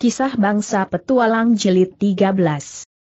Kisah Bangsa Petualang Jelit 13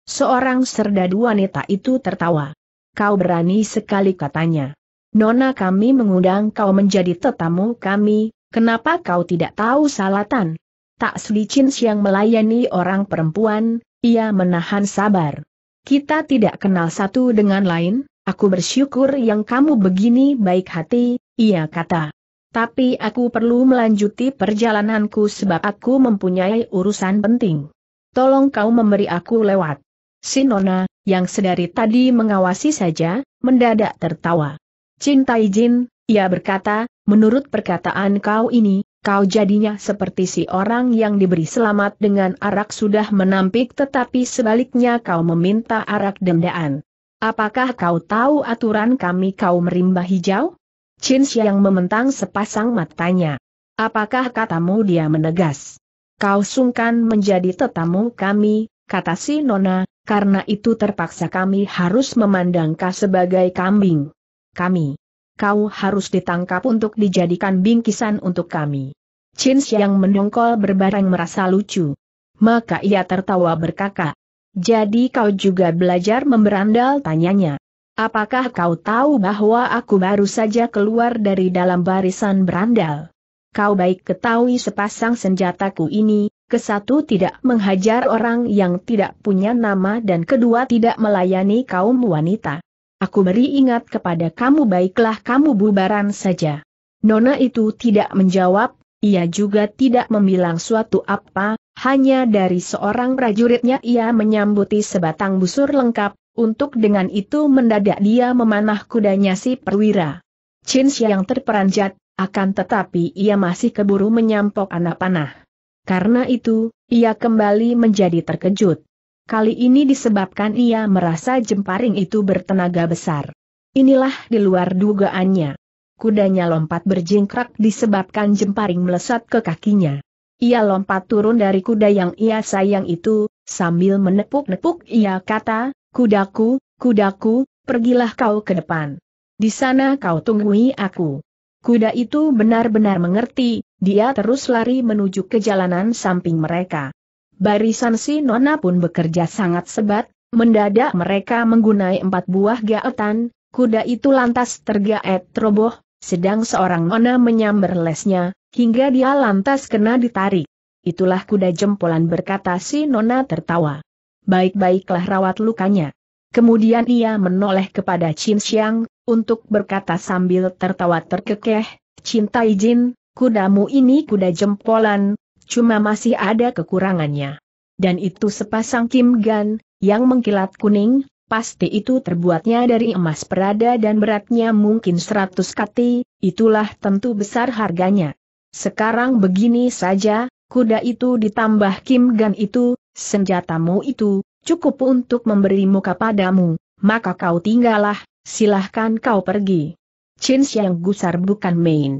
Seorang serdadu wanita itu tertawa. Kau berani sekali katanya. Nona kami mengundang kau menjadi tetamu kami, kenapa kau tidak tahu salatan? Tak selicin siang melayani orang perempuan, ia menahan sabar. Kita tidak kenal satu dengan lain, aku bersyukur yang kamu begini baik hati, ia kata. Tapi aku perlu melanjuti perjalananku sebab aku mempunyai urusan penting. Tolong kau memberi aku lewat. Sinona, yang sedari tadi mengawasi saja, mendadak tertawa. Cintai Jin, ia berkata, menurut perkataan kau ini, kau jadinya seperti si orang yang diberi selamat dengan arak sudah menampik tetapi sebaliknya kau meminta arak dendaan. Apakah kau tahu aturan kami kau merimba hijau? Chin Xiang mementang sepasang matanya. Apakah katamu dia menegas? Kau sungkan menjadi tetamu kami, kata si Nona, karena itu terpaksa kami harus memandang kau sebagai kambing. Kami. Kau harus ditangkap untuk dijadikan bingkisan untuk kami. Chin Xiang mendongkol berbareng merasa lucu. Maka ia tertawa berkata. Jadi kau juga belajar memberandal tanyanya. Apakah kau tahu bahwa aku baru saja keluar dari dalam barisan berandal? Kau baik ketahui sepasang senjataku ini, kesatu tidak menghajar orang yang tidak punya nama dan kedua tidak melayani kaum wanita. Aku beri ingat kepada kamu baiklah kamu bubaran saja. Nona itu tidak menjawab, ia juga tidak membilang suatu apa, hanya dari seorang prajuritnya ia menyambuti sebatang busur lengkap, untuk dengan itu mendadak dia memanah kudanya si perwira. Chin yang terperanjat, akan tetapi ia masih keburu menyampok anak panah. Karena itu, ia kembali menjadi terkejut. Kali ini disebabkan ia merasa jemparing itu bertenaga besar. Inilah di luar dugaannya. Kudanya lompat berjingkrak disebabkan jemparing melesat ke kakinya. Ia lompat turun dari kuda yang ia sayang itu, sambil menepuk-nepuk ia kata, Kudaku, kudaku, pergilah kau ke depan. Di sana kau tunggui aku. Kuda itu benar-benar mengerti, dia terus lari menuju ke jalanan samping mereka. Barisan si Nona pun bekerja sangat sebat, mendadak mereka menggunai empat buah gaetan, kuda itu lantas tergaet roboh, sedang seorang Nona menyamber lesnya, hingga dia lantas kena ditarik. Itulah kuda jempolan berkata si Nona tertawa baik-baiklah rawat lukanya. Kemudian ia menoleh kepada Chin Xiang, untuk berkata sambil tertawa terkekeh, Cinta izin, kudamu ini kuda jempolan, cuma masih ada kekurangannya. Dan itu sepasang Kim Gan, yang mengkilat kuning, pasti itu terbuatnya dari emas perada dan beratnya mungkin seratus kati, itulah tentu besar harganya. Sekarang begini saja, kuda itu ditambah Kim Gan itu, Senjatamu itu, cukup untuk memberi muka padamu, maka kau tinggallah, silahkan kau pergi. Chin Xiang gusar bukan main.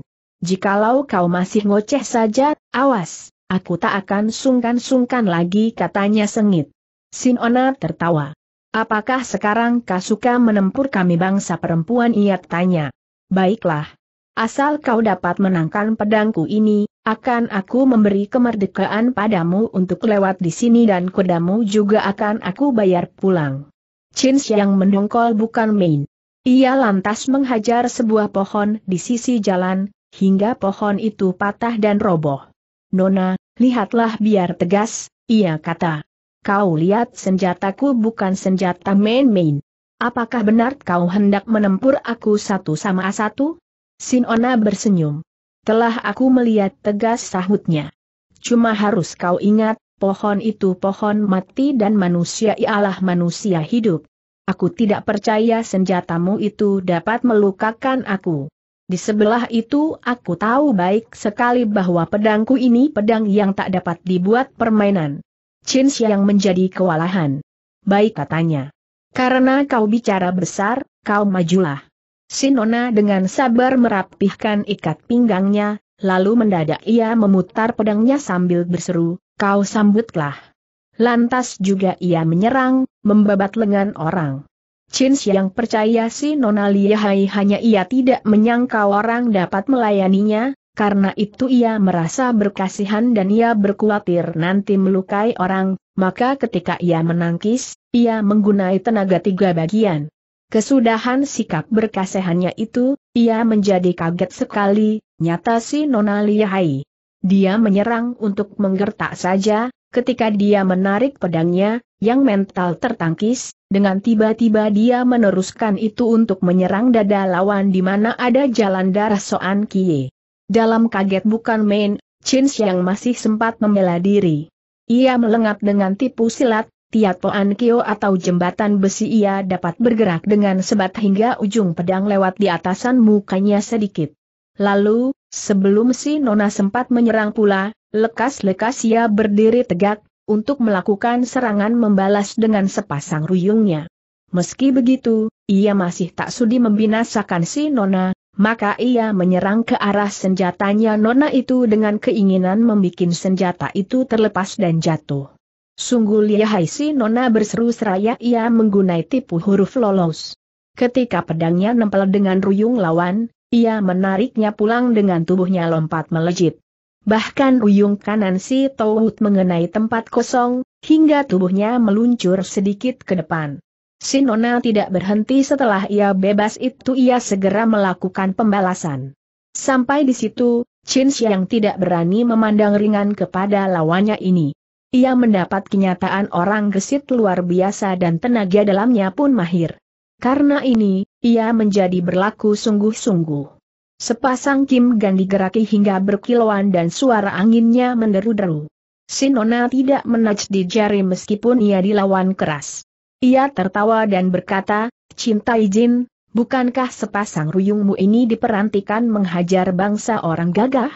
Jikalau kau masih ngoceh saja, awas, aku tak akan sungkan-sungkan lagi katanya sengit. Sinona tertawa. Apakah sekarang kau suka menempur kami bangsa perempuan ia tanya. Baiklah, Asal kau dapat menangkan pedangku ini, akan aku memberi kemerdekaan padamu untuk lewat di sini dan kudamu juga akan aku bayar pulang. Chin yang mendongkol bukan main. Ia lantas menghajar sebuah pohon di sisi jalan, hingga pohon itu patah dan roboh. Nona, lihatlah biar tegas, ia kata. Kau lihat senjataku bukan senjata main-main. Apakah benar kau hendak menempur aku satu sama satu? Sinona bersenyum. Telah aku melihat tegas sahutnya. Cuma harus kau ingat, pohon itu pohon mati dan manusia ialah manusia hidup. Aku tidak percaya senjatamu itu dapat melukakan aku. Di sebelah itu aku tahu baik sekali bahwa pedangku ini pedang yang tak dapat dibuat permainan. Chin yang menjadi kewalahan. Baik katanya. Karena kau bicara besar, kau majulah. Sinona dengan sabar merapihkan ikat pinggangnya, lalu mendadak ia memutar pedangnya sambil berseru, kau sambutlah. Lantas juga ia menyerang, membabat lengan orang. Chin yang percaya si Nona Liahai hanya ia tidak menyangka orang dapat melayaninya, karena itu ia merasa berkasihan dan ia berkhawatir nanti melukai orang, maka ketika ia menangkis, ia menggunai tenaga tiga bagian. Kesudahan sikap berkasehannya itu, ia menjadi kaget sekali, nyata si Nona Lihai. Dia menyerang untuk menggertak saja, ketika dia menarik pedangnya, yang mental tertangkis, dengan tiba-tiba dia meneruskan itu untuk menyerang dada lawan di mana ada jalan darah Soan Kie. Dalam kaget bukan main, Chin yang masih sempat membela diri. Ia melengat dengan tipu silat, poan kio atau jembatan besi ia dapat bergerak dengan sebat hingga ujung pedang lewat di atasan mukanya sedikit. Lalu, sebelum si Nona sempat menyerang pula, lekas-lekas ia berdiri tegak, untuk melakukan serangan membalas dengan sepasang ruyungnya. Meski begitu, ia masih tak sudi membinasakan si Nona, maka ia menyerang ke arah senjatanya Nona itu dengan keinginan membuat senjata itu terlepas dan jatuh. Sungguh lihai si nona berseru seraya ia menggunai tipu huruf lolos. Ketika pedangnya nempel dengan ruyung lawan, ia menariknya pulang dengan tubuhnya lompat melejit. Bahkan ruyung kanan si Tauhut mengenai tempat kosong, hingga tubuhnya meluncur sedikit ke depan. Si Nona tidak berhenti setelah ia bebas itu ia segera melakukan pembalasan. Sampai di situ, Chin Xiang tidak berani memandang ringan kepada lawannya ini. Ia mendapat kenyataan orang gesit luar biasa dan tenaga dalamnya pun mahir. Karena ini, ia menjadi berlaku sungguh-sungguh. Sepasang Kim Gan digeraki hingga berkilauan dan suara anginnya menderu-deru. Sinona tidak menaj di jari meskipun ia dilawan keras. Ia tertawa dan berkata, Cinta izin, bukankah sepasang ruyungmu ini diperantikan menghajar bangsa orang gagah?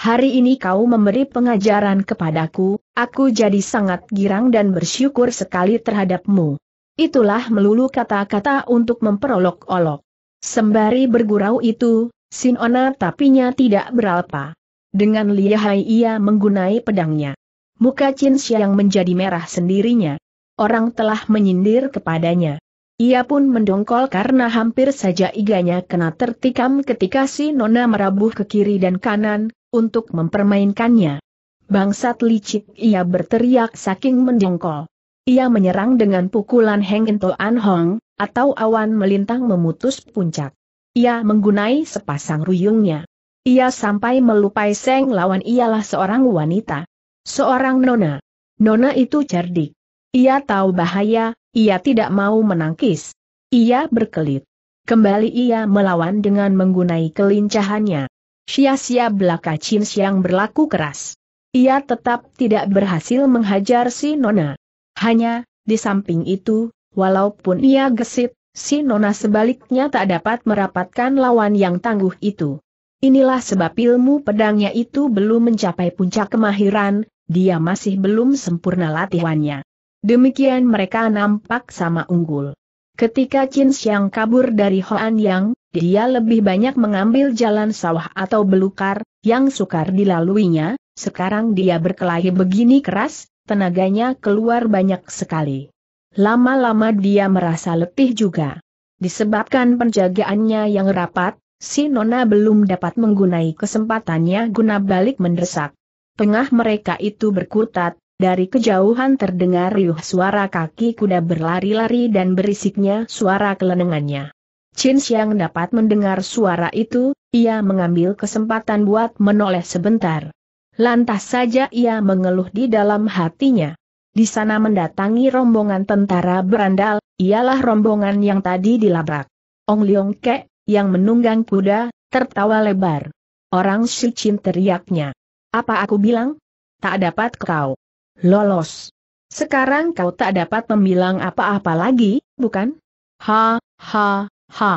Hari ini kau memberi pengajaran kepadaku, Aku jadi sangat girang dan bersyukur sekali terhadapmu. Itulah melulu kata-kata untuk memperolok-olok. Sembari bergurau itu, Sinona tapinya tidak beralpa. Dengan lihai ia menggunai pedangnya. Muka Chin yang menjadi merah sendirinya. Orang telah menyindir kepadanya. Ia pun mendongkol karena hampir saja iganya kena tertikam ketika Sinona Nona merabuh ke kiri dan kanan, untuk mempermainkannya. Bangsat licik ia berteriak saking mendengkol. Ia menyerang dengan pukulan Heng Into An Hong, atau awan melintang memutus puncak. Ia menggunai sepasang ruyungnya. Ia sampai melupai Seng lawan ialah seorang wanita. Seorang nona. Nona itu cerdik. Ia tahu bahaya, ia tidak mau menangkis. Ia berkelit. Kembali ia melawan dengan menggunai kelincahannya. Sia-sia belaka Chin Siang berlaku keras. Ia tetap tidak berhasil menghajar si Nona. Hanya, di samping itu, walaupun ia gesit, si Nona sebaliknya tak dapat merapatkan lawan yang tangguh itu. Inilah sebab ilmu pedangnya itu belum mencapai puncak kemahiran, dia masih belum sempurna latihannya. Demikian mereka nampak sama unggul. Ketika Chin Xiang kabur dari Hoan Yang, dia lebih banyak mengambil jalan sawah atau belukar, yang sukar dilaluinya, sekarang dia berkelahi begini keras, tenaganya keluar banyak sekali. Lama-lama dia merasa letih juga. Disebabkan penjagaannya yang rapat, si Nona belum dapat menggunai kesempatannya guna balik mendesak. Tengah mereka itu berkutat, dari kejauhan terdengar riuh suara kaki kuda berlari-lari dan berisiknya suara kelenengannya. Chin Xiang dapat mendengar suara itu, ia mengambil kesempatan buat menoleh sebentar. Lantas saja ia mengeluh di dalam hatinya. Di sana mendatangi rombongan tentara berandal, ialah rombongan yang tadi dilabrak. Ong Leong Ke, yang menunggang kuda, tertawa lebar. Orang Shichin teriaknya. Apa aku bilang? Tak dapat kau. Lolos. Sekarang kau tak dapat membilang apa-apa lagi, bukan? Ha, ha, ha.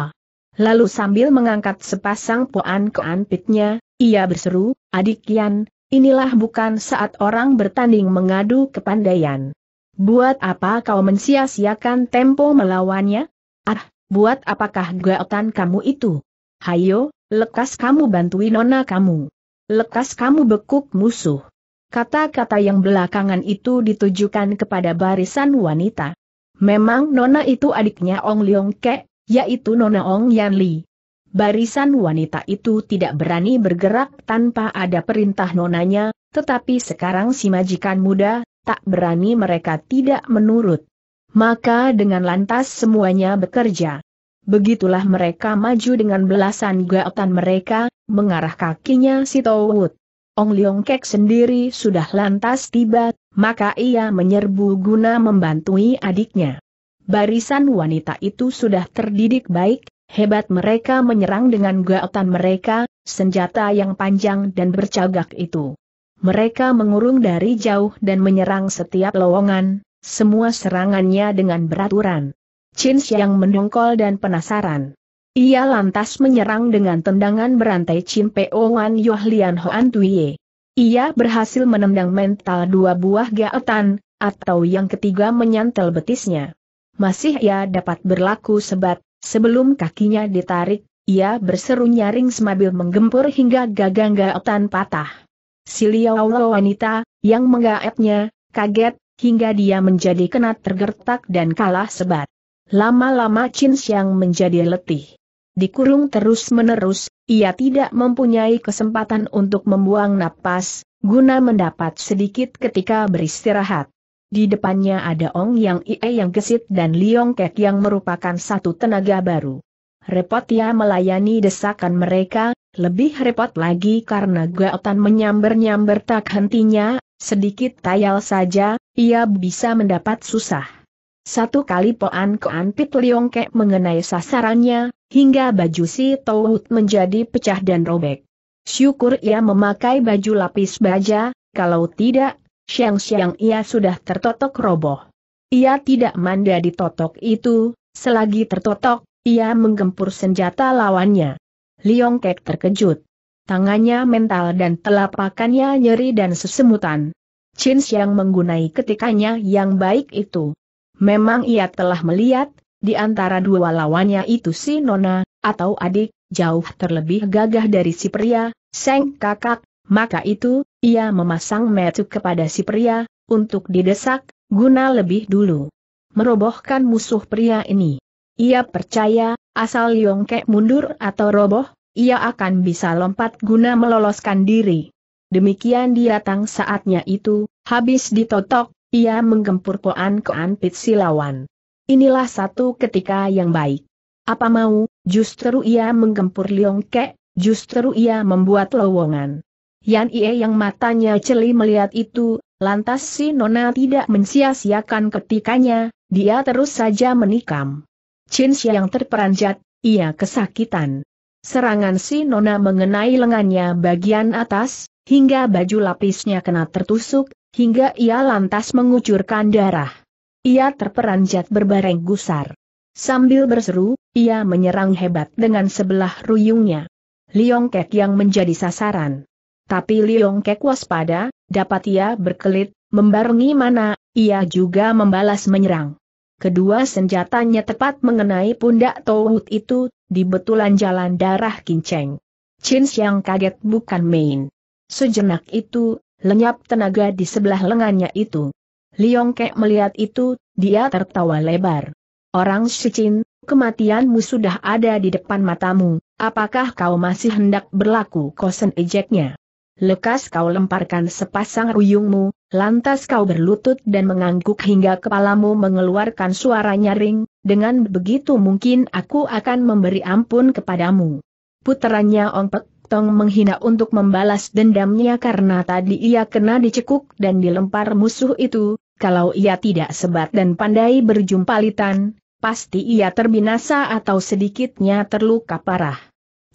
Lalu sambil mengangkat sepasang poan keanpitnya, ia berseru, adik Yan, Inilah bukan saat orang bertanding mengadu kepandaian. Buat apa kau mensia-siakan tempo melawannya? Ah, buat apakah gaotan kamu itu? Hayo, lekas kamu bantui nona kamu. Lekas kamu bekuk musuh. Kata-kata yang belakangan itu ditujukan kepada barisan wanita. Memang Nona itu adiknya Ong Leong Ke, yaitu Nona Ong Yan Li. Barisan wanita itu tidak berani bergerak tanpa ada perintah nonanya, tetapi sekarang si majikan muda, tak berani mereka tidak menurut. Maka dengan lantas semuanya bekerja. Begitulah mereka maju dengan belasan gaotan mereka, mengarah kakinya si Tawut. Ong Leong Kek sendiri sudah lantas tiba, maka ia menyerbu guna membantui adiknya. Barisan wanita itu sudah terdidik baik, Hebat mereka menyerang dengan gaotan mereka, senjata yang panjang dan bercagak itu. Mereka mengurung dari jauh dan menyerang setiap lowongan, semua serangannya dengan beraturan. Chin yang mendongkol dan penasaran. Ia lantas menyerang dengan tendangan berantai Chin Yoh Yohlian Hoan Tuye. Ia berhasil menendang mental dua buah gaetan, atau yang ketiga menyantel betisnya. Masih ia dapat berlaku sebat, Sebelum kakinya ditarik, ia berseru nyaring semabil menggempur hingga gagang gaetan patah. Si Liao wanita, yang menggaetnya, kaget, hingga dia menjadi kena tergertak dan kalah sebat. Lama-lama Chin Xiang menjadi letih. Dikurung terus-menerus, ia tidak mempunyai kesempatan untuk membuang napas, guna mendapat sedikit ketika beristirahat. Di depannya ada Ong Yang Ie yang gesit dan Liong Kek yang merupakan satu tenaga baru. Repot ia ya melayani desakan mereka, lebih repot lagi karena gautan menyambar nyamber tak hentinya, sedikit tayal saja, ia bisa mendapat susah. Satu kali Poan Koan Pit Liong Kek mengenai sasarannya, hingga baju si Tauhut menjadi pecah dan robek. Syukur ia memakai baju lapis baja, kalau tidak, siang-siang ia sudah tertotok roboh. Ia tidak manda di totok itu, selagi tertotok, ia menggempur senjata lawannya. Liong Kek terkejut. Tangannya mental dan telapakannya nyeri dan sesemutan. Chin Xiang menggunai ketikanya yang baik itu. Memang ia telah melihat, di antara dua lawannya itu si Nona, atau adik, jauh terlebih gagah dari si pria, Seng Kakak, maka itu, ia memasang metu kepada si pria, untuk didesak, guna lebih dulu merobohkan musuh pria ini. Ia percaya, asal Yongkek mundur atau roboh, ia akan bisa lompat guna meloloskan diri. Demikian dia datang saatnya itu, habis ditotok, ia menggempur koan koan pit silawan. Inilah satu ketika yang baik. Apa mau, justru ia menggempur Liongkek, justru ia membuat lowongan. Yan Ie yang matanya celi melihat itu, lantas si Nona tidak mensia-siakan ketikanya, dia terus saja menikam. Chin yang terperanjat, ia kesakitan. Serangan si Nona mengenai lengannya bagian atas, hingga baju lapisnya kena tertusuk, hingga ia lantas mengucurkan darah. Ia terperanjat berbareng gusar. Sambil berseru, ia menyerang hebat dengan sebelah ruyungnya. Liong Kek yang menjadi sasaran. Tapi Liong Kek waspada, dapat ia berkelit, membarengi mana, ia juga membalas menyerang. Kedua senjatanya tepat mengenai pundak Tohut itu, di betulan jalan darah kinceng. Chin yang kaget bukan main. Sejenak itu, lenyap tenaga di sebelah lengannya itu. Liong Kek melihat itu, dia tertawa lebar. Orang Shichin, kematianmu sudah ada di depan matamu, apakah kau masih hendak berlaku kosen ejeknya? lekas kau lemparkan sepasang ruyungmu, lantas kau berlutut dan mengangguk hingga kepalamu mengeluarkan suara nyaring, dengan begitu mungkin aku akan memberi ampun kepadamu. Puterannya Ong Pek Tong menghina untuk membalas dendamnya karena tadi ia kena dicekuk dan dilempar musuh itu, kalau ia tidak sebat dan pandai berjumpalitan, pasti ia terbinasa atau sedikitnya terluka parah.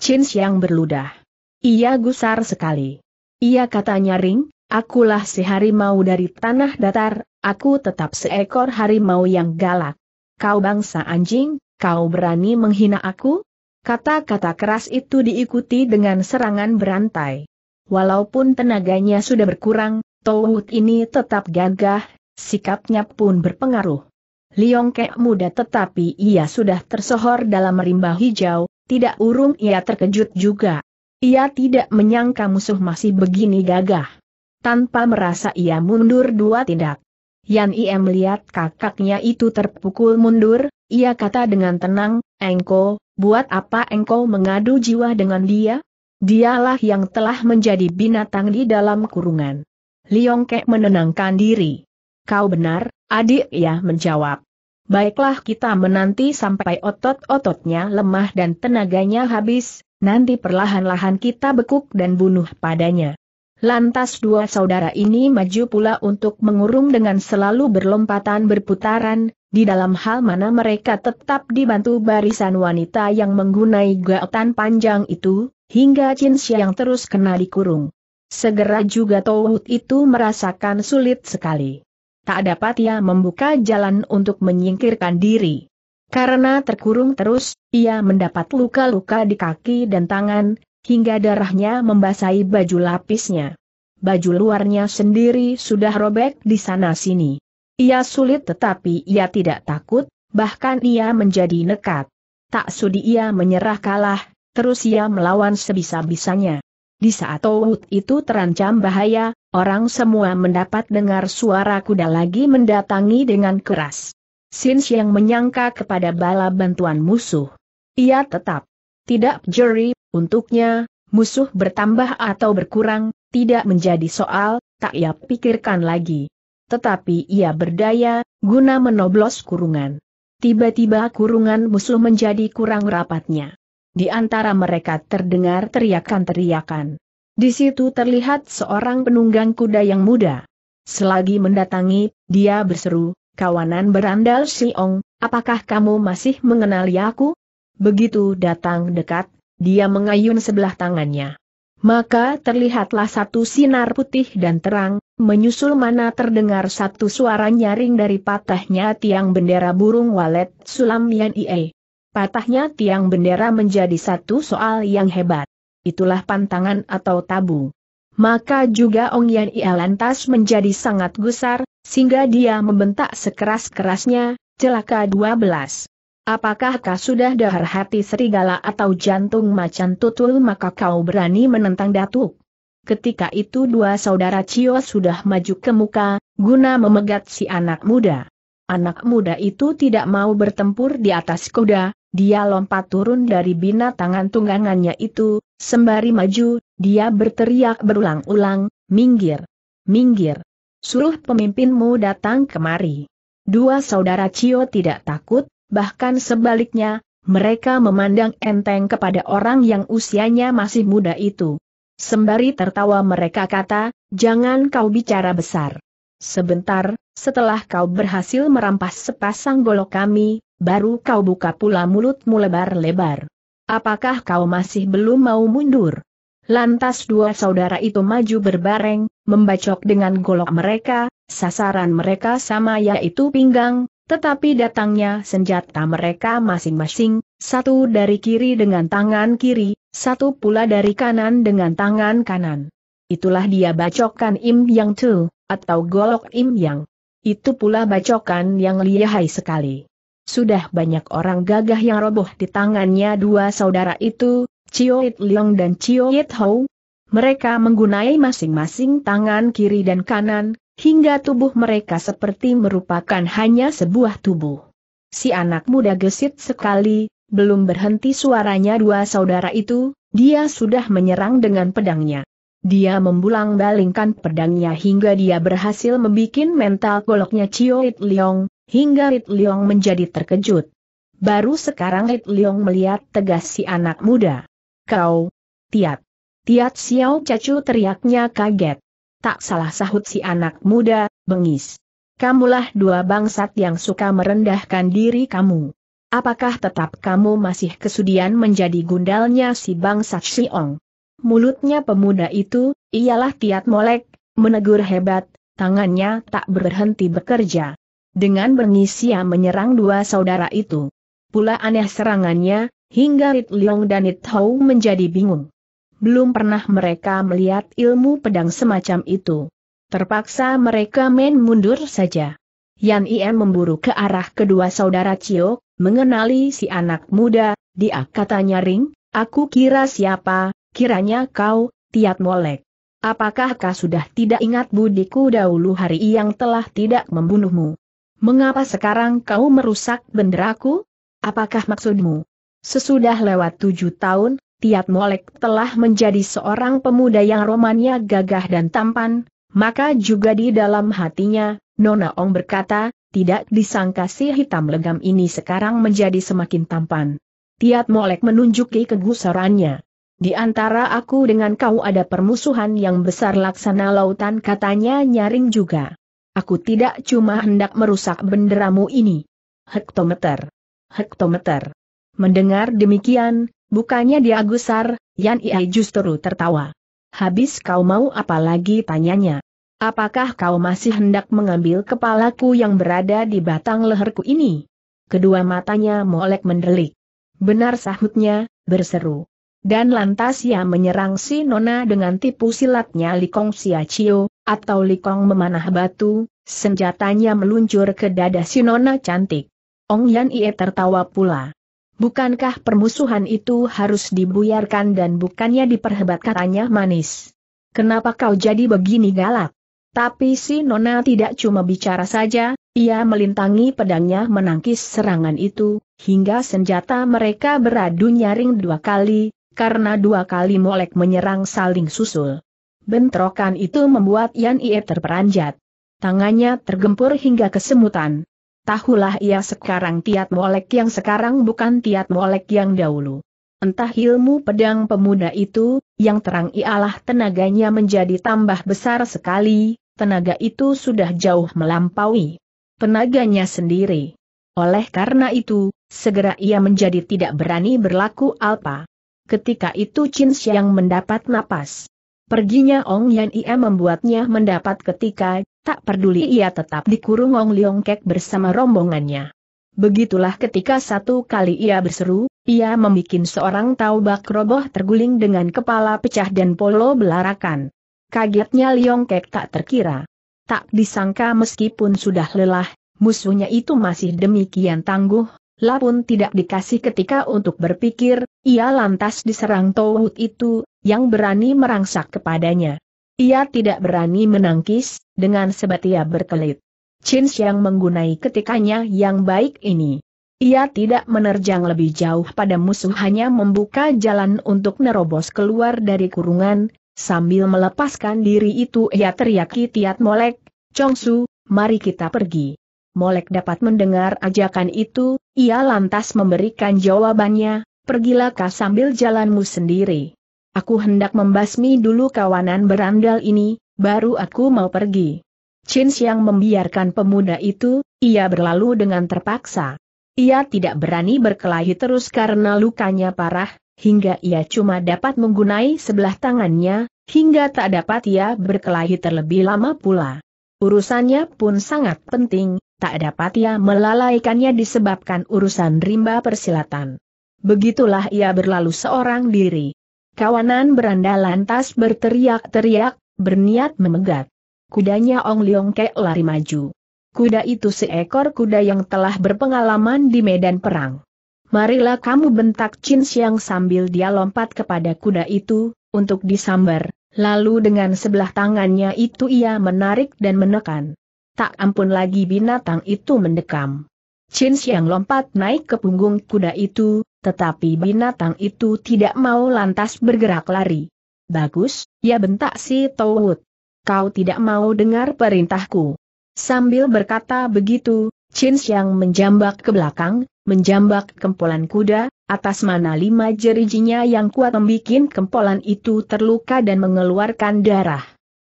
Chin yang berludah. Ia gusar sekali. Ia katanya ring, akulah si harimau dari tanah datar, aku tetap seekor harimau yang galak. Kau bangsa anjing, kau berani menghina aku? Kata-kata keras itu diikuti dengan serangan berantai. Walaupun tenaganya sudah berkurang, Tauhud ini tetap gagah, sikapnya pun berpengaruh. Liong Kek muda tetapi ia sudah tersohor dalam rimba hijau, tidak urung ia terkejut juga. Ia tidak menyangka musuh masih begini gagah. Tanpa merasa ia mundur dua tindak. Yan Ie melihat kakaknya itu terpukul mundur, ia kata dengan tenang, Engko, buat apa Engko mengadu jiwa dengan dia? Dialah yang telah menjadi binatang di dalam kurungan. Liong Kek menenangkan diri. Kau benar, adik ia menjawab. Baiklah kita menanti sampai otot-ototnya lemah dan tenaganya habis, nanti perlahan-lahan kita bekuk dan bunuh padanya. Lantas dua saudara ini maju pula untuk mengurung dengan selalu berlompatan berputaran, di dalam hal mana mereka tetap dibantu barisan wanita yang menggunai gaotan panjang itu, hingga Chin yang terus kena dikurung. Segera juga Tauhut itu merasakan sulit sekali. Tak dapat ia membuka jalan untuk menyingkirkan diri. Karena terkurung terus, ia mendapat luka-luka di kaki dan tangan, hingga darahnya membasahi baju lapisnya. Baju luarnya sendiri sudah robek di sana-sini. Ia sulit tetapi ia tidak takut, bahkan ia menjadi nekat. Tak sudi ia menyerah kalah, terus ia melawan sebisa-bisanya. Di saat Tawud itu terancam bahaya, orang semua mendapat dengar suara kuda lagi mendatangi dengan keras. Sin Xiang menyangka kepada bala bantuan musuh. Ia tetap tidak jeri, untuknya, musuh bertambah atau berkurang, tidak menjadi soal, tak ia pikirkan lagi. Tetapi ia berdaya, guna menoblos kurungan. Tiba-tiba kurungan musuh menjadi kurang rapatnya. Di antara mereka terdengar teriakan-teriakan. Di situ terlihat seorang penunggang kuda yang muda. Selagi mendatangi, dia berseru, kawanan berandal Siong, apakah kamu masih mengenali aku? Begitu datang dekat, dia mengayun sebelah tangannya. Maka terlihatlah satu sinar putih dan terang, menyusul mana terdengar satu suara nyaring dari patahnya tiang bendera burung walet Sulam Yan Ie. Patahnya tiang bendera menjadi satu soal yang hebat. Itulah pantangan atau tabu maka juga Ong Yan Ia lantas menjadi sangat gusar, sehingga dia membentak sekeras-kerasnya, celaka 12. Apakah kau sudah dahar hati serigala atau jantung macan tutul maka kau berani menentang datuk? Ketika itu dua saudara Cio sudah maju ke muka, guna memegat si anak muda. Anak muda itu tidak mau bertempur di atas kuda, dia lompat turun dari binatangan tunggangannya itu, sembari maju, dia berteriak berulang-ulang, minggir, minggir. Suruh pemimpinmu datang kemari. Dua saudara Cio tidak takut, bahkan sebaliknya, mereka memandang enteng kepada orang yang usianya masih muda itu. Sembari tertawa mereka kata, jangan kau bicara besar. Sebentar, setelah kau berhasil merampas sepasang golok kami, baru kau buka pula mulutmu lebar-lebar. Apakah kau masih belum mau mundur? Lantas dua saudara itu maju berbareng, membacok dengan golok mereka, sasaran mereka sama yaitu pinggang, tetapi datangnya senjata mereka masing-masing, satu dari kiri dengan tangan kiri, satu pula dari kanan dengan tangan kanan. Itulah dia bacokan Im Yang Tu, atau golok Im Yang. Itu pula bacokan yang lihai sekali. Sudah banyak orang gagah yang roboh di tangannya dua saudara itu, It Liang dan It Hou. Mereka menggunai masing-masing tangan kiri dan kanan, hingga tubuh mereka seperti merupakan hanya sebuah tubuh. Si anak muda gesit sekali, belum berhenti suaranya dua saudara itu, dia sudah menyerang dengan pedangnya. Dia membulang balingkan pedangnya hingga dia berhasil membuat mental goloknya Chiu It Leong, hingga It Leong menjadi terkejut. Baru sekarang It Leong melihat tegas si anak muda. Kau, Tiat. Tiat Xiao Cacu teriaknya kaget. Tak salah sahut si anak muda, bengis. Kamulah dua bangsat yang suka merendahkan diri kamu. Apakah tetap kamu masih kesudian menjadi gundalnya si bangsat Siong? Mulutnya pemuda itu, ialah Tiat Molek, menegur hebat, tangannya tak berhenti bekerja. Dengan bengis ia menyerang dua saudara itu. Pula aneh serangannya, hingga Rit Leong dan It Hou menjadi bingung. Belum pernah mereka melihat ilmu pedang semacam itu. Terpaksa mereka main mundur saja. Yan Ien memburu ke arah kedua saudara Cio, mengenali si anak muda, dia katanya ring, aku kira siapa, kiranya kau, Tiat Molek. Apakah kau sudah tidak ingat budiku dahulu hari yang telah tidak membunuhmu? Mengapa sekarang kau merusak benderaku? Apakah maksudmu? Sesudah lewat tujuh tahun, Tiat Molek telah menjadi seorang pemuda yang romannya gagah dan tampan, maka juga di dalam hatinya, Nona Ong berkata, tidak disangka si hitam legam ini sekarang menjadi semakin tampan. Tiat Molek menunjuki kegusarannya. Di antara aku dengan kau ada permusuhan yang besar laksana lautan katanya nyaring juga. Aku tidak cuma hendak merusak benderamu ini. Hektometer. Hektometer. Mendengar demikian, bukannya dia gusar, Yan Iai justru tertawa. Habis kau mau apa lagi tanyanya? Apakah kau masih hendak mengambil kepalaku yang berada di batang leherku ini? Kedua matanya molek mendelik. Benar sahutnya, berseru. Dan lantas ia menyerang si Nona dengan tipu silatnya Likong Siacio, atau Likong memanah batu, senjatanya meluncur ke dada si Nona cantik. Ong Yan Ie tertawa pula. Bukankah permusuhan itu harus dibuyarkan dan bukannya diperhebat katanya manis? Kenapa kau jadi begini galak? Tapi si Nona tidak cuma bicara saja, ia melintangi pedangnya menangkis serangan itu, hingga senjata mereka beradu nyaring dua kali, karena dua kali molek menyerang saling susul. Bentrokan itu membuat Yan Ie terperanjat. Tangannya tergempur hingga kesemutan tahulah ia sekarang Tiat Molek yang sekarang bukan Tiat Molek yang dahulu. Entah ilmu pedang pemuda itu, yang terang ialah tenaganya menjadi tambah besar sekali, tenaga itu sudah jauh melampaui tenaganya sendiri. Oleh karena itu, segera ia menjadi tidak berani berlaku alpa. Ketika itu Chin Xiang mendapat napas. Perginya Ong Yan Ia membuatnya mendapat ketika Tak peduli ia tetap dikurung Wong Leong Kek bersama rombongannya. Begitulah ketika satu kali ia berseru, ia membuat seorang taubak roboh terguling dengan kepala pecah dan polo belarakan. Kagetnya Leong Kek tak terkira. Tak disangka meskipun sudah lelah, musuhnya itu masih demikian tangguh, lapun tidak dikasih ketika untuk berpikir, ia lantas diserang Tauhut itu, yang berani merangsak kepadanya. Ia tidak berani menangkis, dengan sebatia berkelit. Chin Xiang menggunai ketikanya yang baik ini. Ia tidak menerjang lebih jauh pada musuh hanya membuka jalan untuk nerobos keluar dari kurungan, sambil melepaskan diri itu ia teriaki Tiat Molek, Chong Su, mari kita pergi. Molek dapat mendengar ajakan itu, ia lantas memberikan jawabannya, pergilah kau sambil jalanmu sendiri. Aku hendak membasmi dulu kawanan berandal ini, baru aku mau pergi. Chin Xiang membiarkan pemuda itu, ia berlalu dengan terpaksa. Ia tidak berani berkelahi terus karena lukanya parah, hingga ia cuma dapat menggunai sebelah tangannya, hingga tak dapat ia berkelahi terlebih lama pula. Urusannya pun sangat penting, tak dapat ia melalaikannya disebabkan urusan rimba persilatan. Begitulah ia berlalu seorang diri. Kawanan beranda lantas berteriak-teriak, berniat memegat. Kudanya Ong Leong Ke lari maju. Kuda itu seekor kuda yang telah berpengalaman di medan perang. Marilah kamu bentak Chin Xiang sambil dia lompat kepada kuda itu, untuk disambar, lalu dengan sebelah tangannya itu ia menarik dan menekan. Tak ampun lagi binatang itu mendekam. Chin Xiang lompat naik ke punggung kuda itu, tetapi binatang itu tidak mau lantas bergerak lari. Bagus, ya bentak si Towut. Kau tidak mau dengar perintahku. Sambil berkata begitu, Chin Xiang menjambak ke belakang, menjambak kempolan kuda, atas mana lima jerijinya yang kuat membuat kempolan itu terluka dan mengeluarkan darah.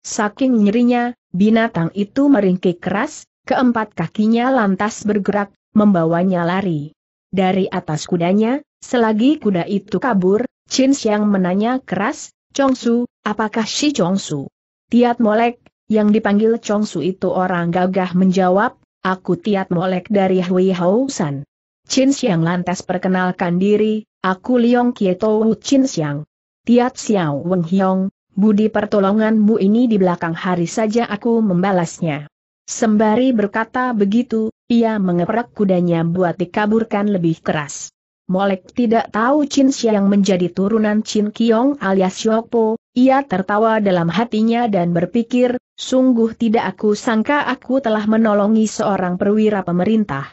Saking nyerinya, binatang itu meringkik keras, keempat kakinya lantas bergerak, membawanya lari. Dari atas kudanya, selagi kuda itu kabur, Chin Xiang menanya keras, Chongsu, apakah si Chongsu? Tiat Molek, yang dipanggil Chongsu itu orang gagah menjawab, aku Tiat Molek dari Hui San. Chin Xiang lantas perkenalkan diri, aku Liong Kietou Chin Xiang. Tiat Xiao Weng Hiong, budi pertolonganmu ini di belakang hari saja aku membalasnya. Sembari berkata begitu, ia mengeprek kudanya buat dikaburkan lebih keras. Molek tidak tahu Chin Xiang menjadi turunan Chin Kiong alias Yopo, ia tertawa dalam hatinya dan berpikir, sungguh tidak aku sangka aku telah menolongi seorang perwira pemerintah.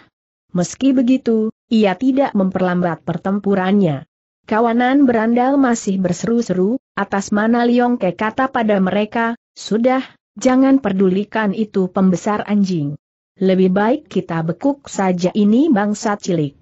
Meski begitu, ia tidak memperlambat pertempurannya. Kawanan berandal masih berseru-seru, atas mana Liong Ke kata pada mereka, sudah, jangan pedulikan itu pembesar anjing. Lebih baik kita bekuk saja ini bangsa cilik.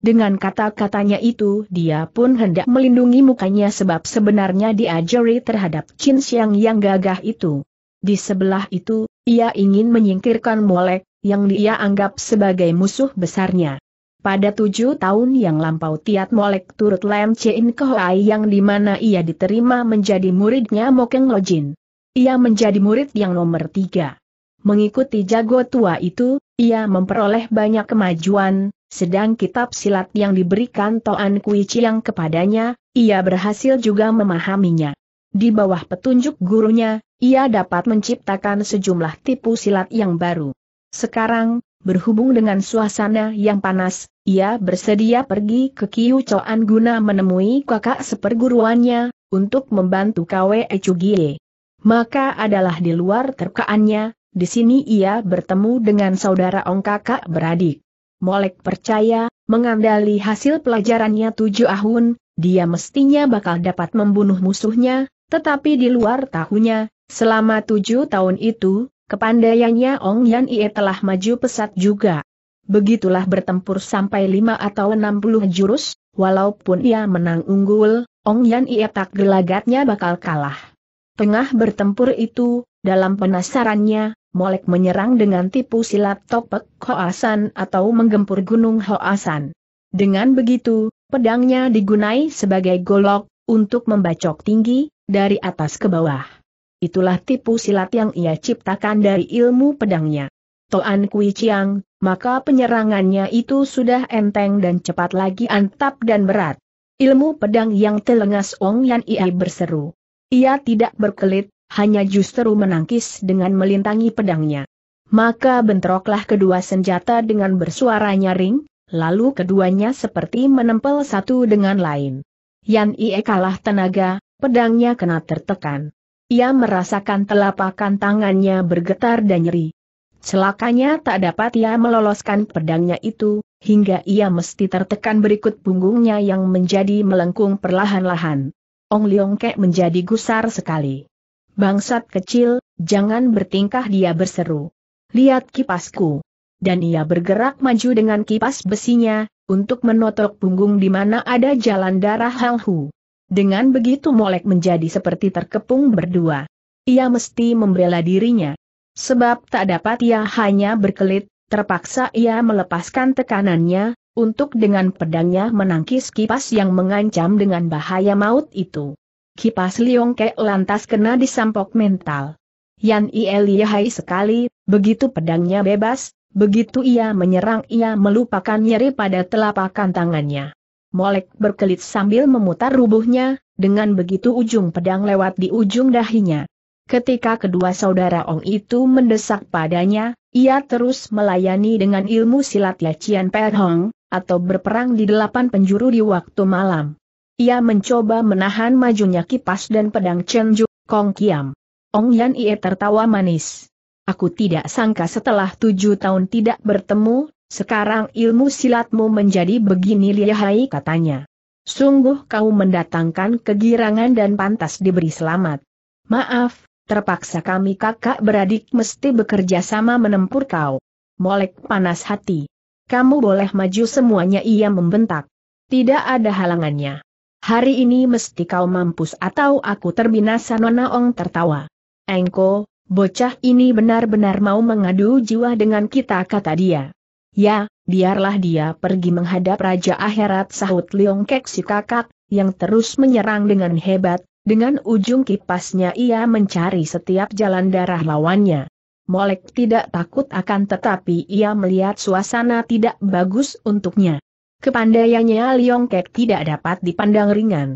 Dengan kata-katanya itu dia pun hendak melindungi mukanya sebab sebenarnya dia terhadap Qin Xiang yang gagah itu. Di sebelah itu, ia ingin menyingkirkan Molek, yang dia anggap sebagai musuh besarnya. Pada tujuh tahun yang lampau Tiat Molek turut Lam Chin Kehoai yang dimana ia diterima menjadi muridnya Mokeng Lojin. Ia menjadi murid yang nomor tiga. Mengikuti jago tua itu, ia memperoleh banyak kemajuan, sedang kitab silat yang diberikan Toan Kui Chiang kepadanya, ia berhasil juga memahaminya. Di bawah petunjuk gurunya, ia dapat menciptakan sejumlah tipu silat yang baru. Sekarang, berhubung dengan suasana yang panas, ia bersedia pergi ke Kiu Choan guna menemui kakak seperguruannya, untuk membantu Kwe Chugie. Maka adalah di luar terkaannya, di sini ia bertemu dengan saudara Ong kakak beradik. Molek percaya, mengandali hasil pelajarannya tujuh tahun, dia mestinya bakal dapat membunuh musuhnya, tetapi di luar tahunya, selama tujuh tahun itu, kepandaiannya Ong Yan Ie telah maju pesat juga. Begitulah bertempur sampai lima atau enam puluh jurus, walaupun ia menang unggul, Ong Yan Ie tak gelagatnya bakal kalah. Tengah bertempur itu, dalam penasarannya, molek menyerang dengan tipu silat topek Hoasan atau menggempur gunung Hoasan. Dengan begitu, pedangnya digunai sebagai golok, untuk membacok tinggi, dari atas ke bawah. Itulah tipu silat yang ia ciptakan dari ilmu pedangnya. Toan Kui Chiang, maka penyerangannya itu sudah enteng dan cepat lagi antap dan berat. Ilmu pedang yang telengas Ong Yan Iai berseru. Ia tidak berkelit, hanya justru menangkis dengan melintangi pedangnya. Maka bentroklah kedua senjata dengan bersuara nyaring, lalu keduanya seperti menempel satu dengan lain. Yan Ie kalah tenaga, pedangnya kena tertekan. Ia merasakan telapakan tangannya bergetar dan nyeri. Celakanya tak dapat ia meloloskan pedangnya itu, hingga ia mesti tertekan berikut punggungnya yang menjadi melengkung perlahan-lahan. Ong Leong Kek menjadi gusar sekali. Bangsat kecil, jangan bertingkah dia berseru. Lihat kipasku. Dan ia bergerak maju dengan kipas besinya, untuk menotok punggung di mana ada jalan darah Hu. Dengan begitu Molek menjadi seperti terkepung berdua. Ia mesti membela dirinya. Sebab tak dapat ia hanya berkelit, terpaksa ia melepaskan tekanannya, untuk dengan pedangnya menangkis kipas yang mengancam dengan bahaya maut itu kipas Liong Ke lantas kena disampok mental. Yan Ie lihai sekali, begitu pedangnya bebas, begitu ia menyerang ia melupakan nyeri pada telapak tangannya. Molek berkelit sambil memutar rubuhnya, dengan begitu ujung pedang lewat di ujung dahinya. Ketika kedua saudara Ong itu mendesak padanya, ia terus melayani dengan ilmu silat Yacian Perhong, atau berperang di delapan penjuru di waktu malam. Ia mencoba menahan majunya kipas dan pedang Chen Kong Kiam. Ong Yan Ie tertawa manis. Aku tidak sangka setelah tujuh tahun tidak bertemu, sekarang ilmu silatmu menjadi begini lihai katanya. Sungguh kau mendatangkan kegirangan dan pantas diberi selamat. Maaf, terpaksa kami kakak beradik mesti bekerja sama menempur kau. Molek panas hati. Kamu boleh maju semuanya ia membentak. Tidak ada halangannya. Hari ini mesti kau mampus atau aku terbinasa Nona Ong tertawa. Engko, bocah ini benar-benar mau mengadu jiwa dengan kita kata dia. Ya, biarlah dia pergi menghadap Raja Akhirat sahut Leong Kek si kakak, yang terus menyerang dengan hebat, dengan ujung kipasnya ia mencari setiap jalan darah lawannya. Molek tidak takut akan tetapi ia melihat suasana tidak bagus untuknya. Kepandaiannya Liong Kek tidak dapat dipandang ringan.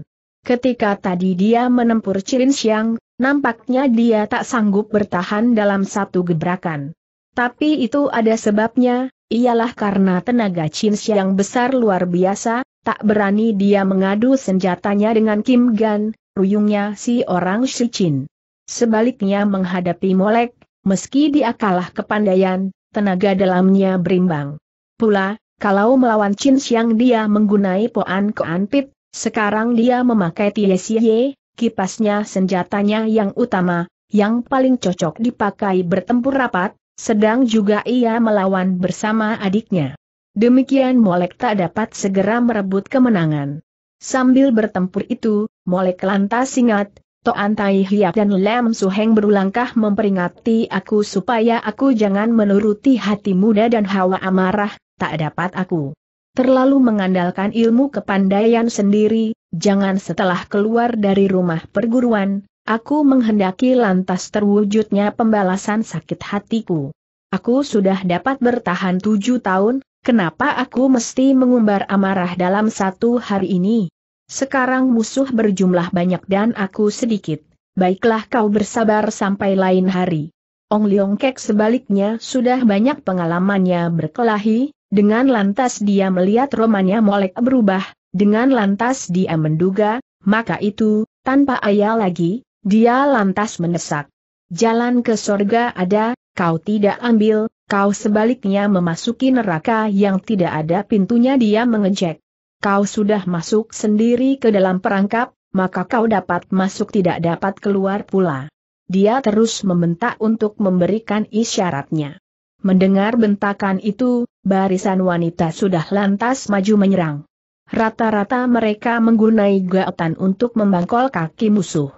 Ketika tadi dia menempur Cilin Siang, nampaknya dia tak sanggup bertahan dalam satu gebrakan. Tapi itu ada sebabnya, ialah karena tenaga Chin Siang besar luar biasa, tak berani dia mengadu senjatanya dengan Kim Gan, ruyungnya si orang Shi Chin. Sebaliknya menghadapi Molek, meski dia kalah kepandaian, tenaga dalamnya berimbang. Pula, kalau melawan Chin Xiang dia menggunai Poan Koan Pit, sekarang dia memakai Tiesie, kipasnya senjatanya yang utama, yang paling cocok dipakai bertempur rapat, sedang juga ia melawan bersama adiknya. Demikian Molek tak dapat segera merebut kemenangan. Sambil bertempur itu, Molek lantas ingat, Toan Tai Hiap dan Lem Suheng berulangkah memperingati aku supaya aku jangan menuruti hati muda dan hawa amarah, tak dapat aku. Terlalu mengandalkan ilmu kepandaian sendiri, jangan setelah keluar dari rumah perguruan, aku menghendaki lantas terwujudnya pembalasan sakit hatiku. Aku sudah dapat bertahan tujuh tahun, kenapa aku mesti mengumbar amarah dalam satu hari ini? Sekarang musuh berjumlah banyak dan aku sedikit, baiklah kau bersabar sampai lain hari. Ong Leong Kek sebaliknya sudah banyak pengalamannya berkelahi, dengan lantas dia melihat romannya molek berubah, dengan lantas dia menduga, maka itu, tanpa ayah lagi, dia lantas menesak. Jalan ke sorga ada, kau tidak ambil, kau sebaliknya memasuki neraka yang tidak ada pintunya dia mengejek. Kau sudah masuk sendiri ke dalam perangkap, maka kau dapat masuk tidak dapat keluar pula. Dia terus membentak untuk memberikan isyaratnya. Mendengar bentakan itu, barisan wanita sudah lantas maju menyerang. Rata-rata mereka menggunai gaotan untuk membangkol kaki musuh.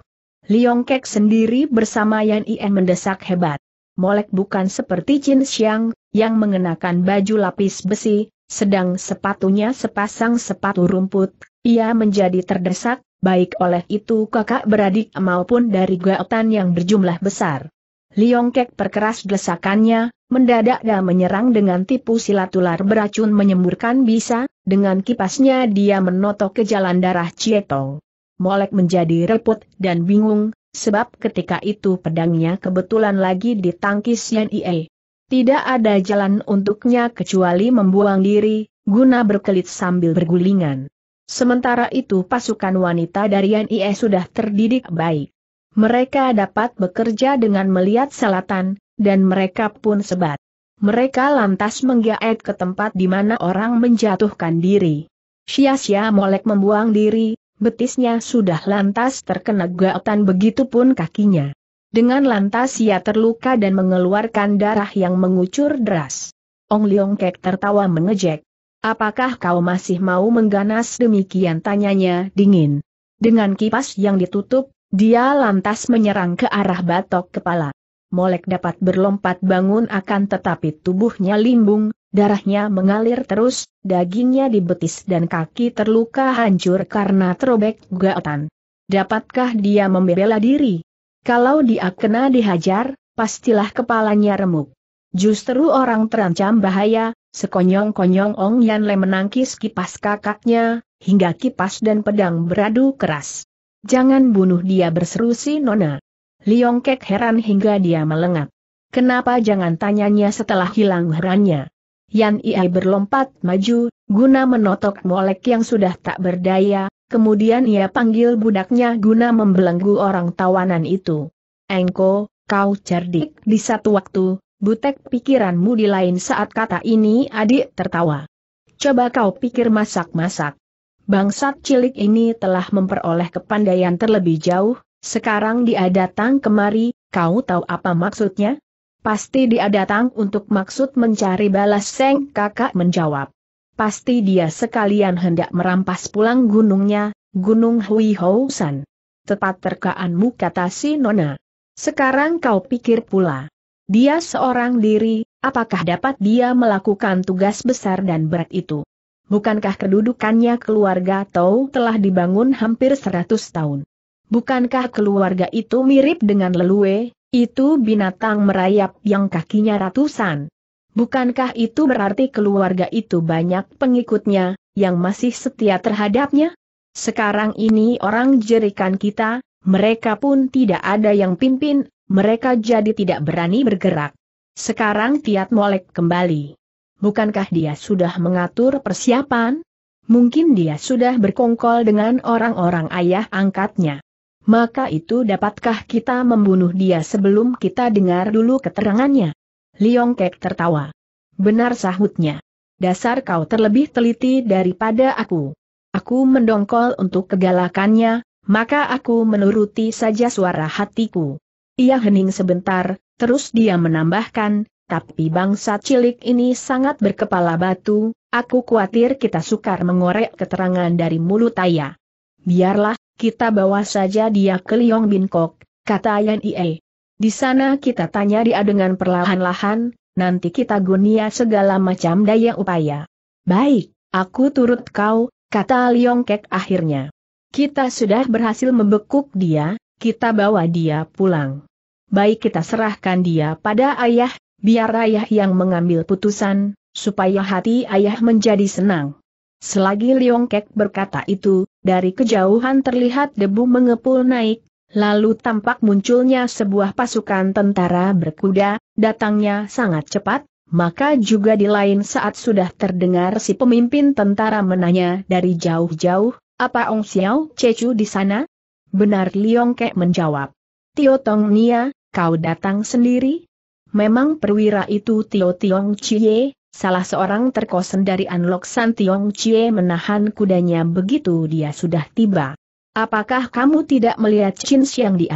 Liong Kek sendiri bersama Yan Ien mendesak hebat. Molek bukan seperti Jin Xiang, yang mengenakan baju lapis besi, sedang sepatunya sepasang sepatu rumput, ia menjadi terdesak, baik oleh itu kakak beradik maupun dari gaotan yang berjumlah besar. Liong Kek perkeras desakannya, mendadak dan menyerang dengan tipu silat ular beracun menyemburkan bisa, dengan kipasnya dia menotok ke jalan darah Cietong. Molek menjadi repot dan bingung, sebab ketika itu pedangnya kebetulan lagi ditangkis Yan Ie. Tidak ada jalan untuknya kecuali membuang diri, guna berkelit sambil bergulingan. Sementara itu pasukan wanita dari Yan Ie sudah terdidik baik. Mereka dapat bekerja dengan melihat selatan, dan mereka pun sebat. Mereka lantas menggaet ke tempat di mana orang menjatuhkan diri. Sia-sia molek membuang diri, betisnya sudah lantas terkena gaetan pun kakinya. Dengan lantas ia terluka dan mengeluarkan darah yang mengucur deras. Ong Leong Kek tertawa mengejek. Apakah kau masih mau mengganas demikian tanyanya dingin. Dengan kipas yang ditutup, dia lantas menyerang ke arah batok kepala. Molek dapat berlompat bangun akan tetapi tubuhnya limbung, darahnya mengalir terus, dagingnya dibetis dan kaki terluka hancur karena terobek gaotan. Dapatkah dia membela diri? Kalau dia kena dihajar, pastilah kepalanya remuk. Justru orang terancam bahaya, sekonyong-konyong Ong Yan Le menangkis kipas kakaknya, hingga kipas dan pedang beradu keras. Jangan bunuh dia berseru si Nona. Liong Kek heran hingga dia melengak. Kenapa jangan tanyanya setelah hilang herannya. Yan Iai berlompat maju, guna menotok molek yang sudah tak berdaya, kemudian ia panggil budaknya guna membelenggu orang tawanan itu. Engko, kau cerdik di satu waktu, butek pikiranmu di lain saat kata ini adik tertawa. Coba kau pikir masak-masak. Bangsat cilik ini telah memperoleh kepandaian terlebih jauh, sekarang dia datang kemari, kau tahu apa maksudnya? Pasti dia datang untuk maksud mencari balas Seng kakak menjawab. Pasti dia sekalian hendak merampas pulang gunungnya, Gunung Hui Housan. Tepat terkaanmu kata si Nona. Sekarang kau pikir pula. Dia seorang diri, apakah dapat dia melakukan tugas besar dan berat itu? bukankah kedudukannya keluarga Tau telah dibangun hampir seratus tahun? Bukankah keluarga itu mirip dengan lelue, itu binatang merayap yang kakinya ratusan? Bukankah itu berarti keluarga itu banyak pengikutnya, yang masih setia terhadapnya? Sekarang ini orang jerikan kita, mereka pun tidak ada yang pimpin, mereka jadi tidak berani bergerak. Sekarang Tiat Molek kembali bukankah dia sudah mengatur persiapan? Mungkin dia sudah berkongkol dengan orang-orang ayah angkatnya. Maka itu dapatkah kita membunuh dia sebelum kita dengar dulu keterangannya? Liong Kek tertawa. Benar sahutnya. Dasar kau terlebih teliti daripada aku. Aku mendongkol untuk kegalakannya, maka aku menuruti saja suara hatiku. Ia hening sebentar, terus dia menambahkan, tapi bangsa cilik ini sangat berkepala batu, aku khawatir kita sukar mengorek keterangan dari mulut ayah. Biarlah, kita bawa saja dia ke Liong Binkok, kata Yan Ie. Di sana kita tanya dia dengan perlahan-lahan, nanti kita gunia segala macam daya upaya. Baik, aku turut kau, kata Liong Kek akhirnya. Kita sudah berhasil membekuk dia, kita bawa dia pulang. Baik kita serahkan dia pada ayah, biar ayah yang mengambil putusan, supaya hati ayah menjadi senang. Selagi Liong Kek berkata itu, dari kejauhan terlihat debu mengepul naik, lalu tampak munculnya sebuah pasukan tentara berkuda, datangnya sangat cepat, maka juga di lain saat sudah terdengar si pemimpin tentara menanya dari jauh-jauh, apa Ong Xiao Cecu di sana? Benar Liong Kek menjawab. Tio Tong Nia, kau datang sendiri? Memang perwira itu Tio Tiong Chie, salah seorang terkosen dari Anlok San Tiong Chie menahan kudanya begitu dia sudah tiba. Apakah kamu tidak melihat Chin Siang di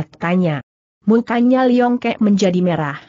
Mukanya Liong Kek menjadi merah.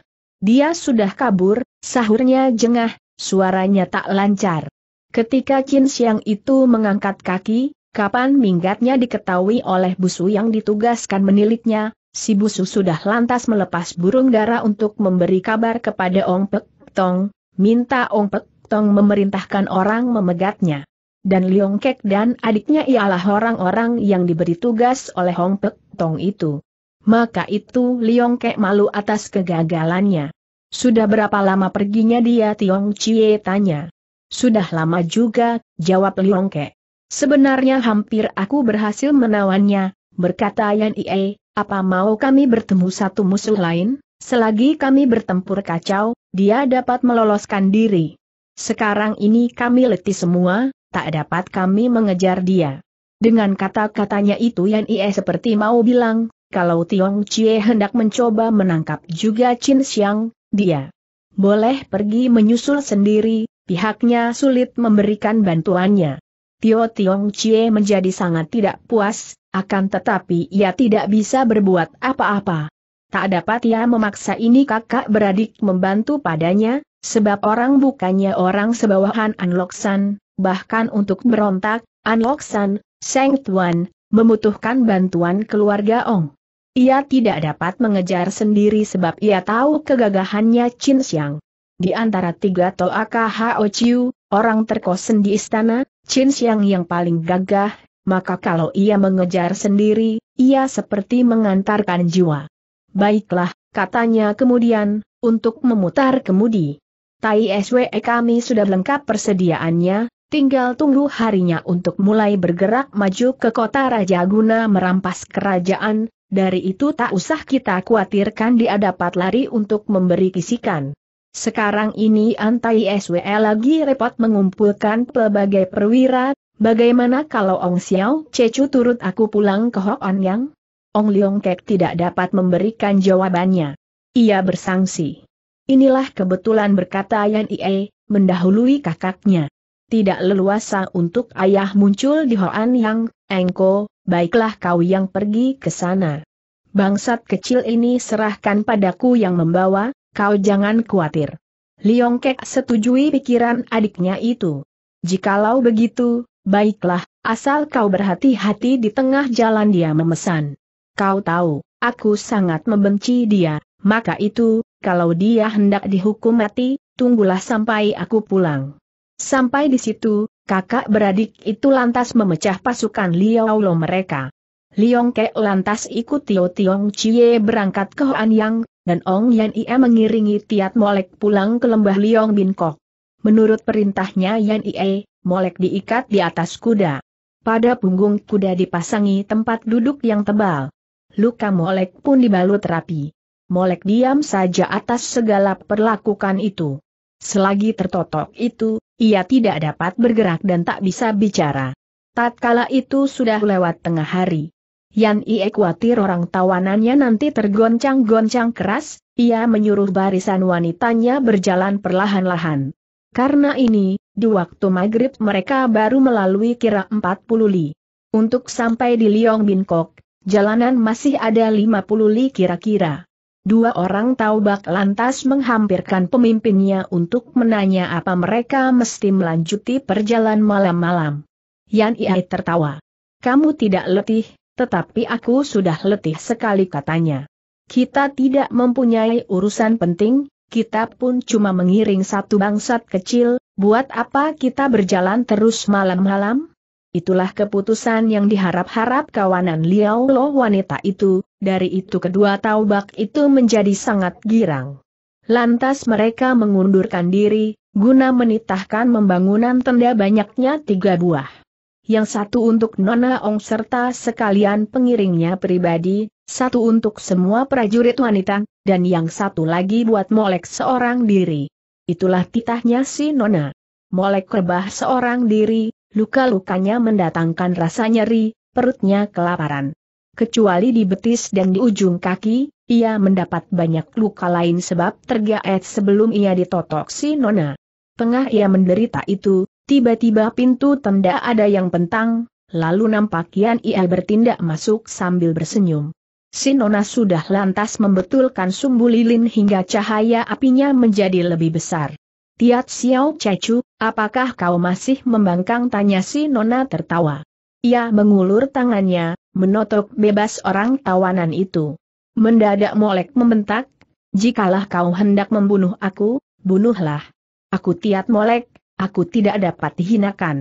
Dia sudah kabur, sahurnya jengah, suaranya tak lancar. Ketika Chin Siang itu mengangkat kaki, kapan minggatnya diketahui oleh busu yang ditugaskan meniliknya, si busu sudah lantas melepas burung dara untuk memberi kabar kepada Ong Pek Tong, minta Ong Pek Tong memerintahkan orang memegatnya. Dan Liong Kek dan adiknya ialah orang-orang yang diberi tugas oleh Ong Pek Tong itu. Maka itu Liong Kek malu atas kegagalannya. Sudah berapa lama perginya dia Tiong Chie tanya. Sudah lama juga, jawab Liong Kek. Sebenarnya hampir aku berhasil menawannya, berkata Yan Iei. Apa mau kami bertemu satu musuh lain? Selagi kami bertempur kacau, dia dapat meloloskan diri. Sekarang ini kami letih semua, tak dapat kami mengejar dia. Dengan kata-katanya itu Yan Ie seperti mau bilang, kalau Tiong Chie hendak mencoba menangkap juga Chin Xiang, dia boleh pergi menyusul sendiri, pihaknya sulit memberikan bantuannya. Tio Tiong Chie menjadi sangat tidak puas, akan tetapi ia tidak bisa berbuat apa-apa. Tak dapat ia memaksa ini kakak beradik membantu padanya, sebab orang bukannya orang sebawahan An Loksan, bahkan untuk berontak, An Loksan, Seng Tuan, membutuhkan bantuan keluarga Ong. Ia tidak dapat mengejar sendiri sebab ia tahu kegagahannya Chin Xiang. Di antara tiga tol AKHO Chiu, orang terkosen di istana, Chin Xiang yang paling gagah, maka kalau ia mengejar sendiri, ia seperti mengantarkan jiwa. Baiklah, katanya kemudian, untuk memutar kemudi. Tai SWE kami sudah lengkap persediaannya, tinggal tunggu harinya untuk mulai bergerak maju ke kota Raja guna merampas kerajaan, dari itu tak usah kita khawatirkan dia dapat lari untuk memberi kisikan. Sekarang ini Antai SWL lagi repot mengumpulkan pelbagai perwira, bagaimana kalau Ong Xiao Cecu turut aku pulang ke Hok On Yang? Ong Leong Kek tidak dapat memberikan jawabannya. Ia bersangsi. Inilah kebetulan berkata Yan Ie, mendahului kakaknya. Tidak leluasa untuk ayah muncul di Hoan Yang, Engko, baiklah kau yang pergi ke sana. Bangsat kecil ini serahkan padaku yang membawa, Kau jangan khawatir. Liong Kek setujui pikiran adiknya itu. Jikalau begitu, baiklah, asal kau berhati-hati di tengah jalan dia memesan. Kau tahu, aku sangat membenci dia, maka itu, kalau dia hendak dihukum mati, tunggulah sampai aku pulang. Sampai di situ, kakak beradik itu lantas memecah pasukan Liao Lo mereka. Liong Kek lantas ikut Tio Tiong Chie berangkat ke Hoan Yang, dan Ong Yan Ie mengiringi Tiat Molek pulang ke lembah Liong Bin Kok. Menurut perintahnya Yan Ie, Molek diikat di atas kuda. Pada punggung kuda dipasangi tempat duduk yang tebal. Luka Molek pun dibalut rapi. Molek diam saja atas segala perlakukan itu. Selagi tertotok itu, ia tidak dapat bergerak dan tak bisa bicara. Tatkala itu sudah lewat tengah hari. Yan Ie khawatir orang tawanannya nanti tergoncang-goncang keras, ia menyuruh barisan wanitanya berjalan perlahan-lahan. Karena ini, di waktu maghrib mereka baru melalui kira 40 li. Untuk sampai di Liong Binkok, jalanan masih ada 50 li kira-kira. Dua orang taubak lantas menghampirkan pemimpinnya untuk menanya apa mereka mesti melanjuti perjalanan malam-malam. Yan Ie tertawa. Kamu tidak letih, tetapi aku sudah letih sekali katanya. Kita tidak mempunyai urusan penting, kita pun cuma mengiring satu bangsat kecil, buat apa kita berjalan terus malam-malam? Itulah keputusan yang diharap-harap kawanan Liao Lo wanita itu, dari itu kedua taubak itu menjadi sangat girang. Lantas mereka mengundurkan diri, guna menitahkan pembangunan tenda banyaknya tiga buah yang satu untuk Nona Ong serta sekalian pengiringnya pribadi, satu untuk semua prajurit wanita, dan yang satu lagi buat Molek seorang diri. Itulah titahnya si Nona. Molek rebah seorang diri, luka-lukanya mendatangkan rasa nyeri, perutnya kelaparan. Kecuali di betis dan di ujung kaki, ia mendapat banyak luka lain sebab tergaet sebelum ia ditotok si Nona. Tengah ia menderita itu, Tiba-tiba pintu tenda ada yang pentang, lalu nampak Yan Ia bertindak masuk sambil bersenyum. Si Nona sudah lantas membetulkan sumbu lilin hingga cahaya apinya menjadi lebih besar. Tiat Xiao Cecu, apakah kau masih membangkang tanya si Nona tertawa. Ia mengulur tangannya, menotok bebas orang tawanan itu. Mendadak molek membentak, jikalah kau hendak membunuh aku, bunuhlah. Aku tiat molek, Aku tidak dapat dihinakan.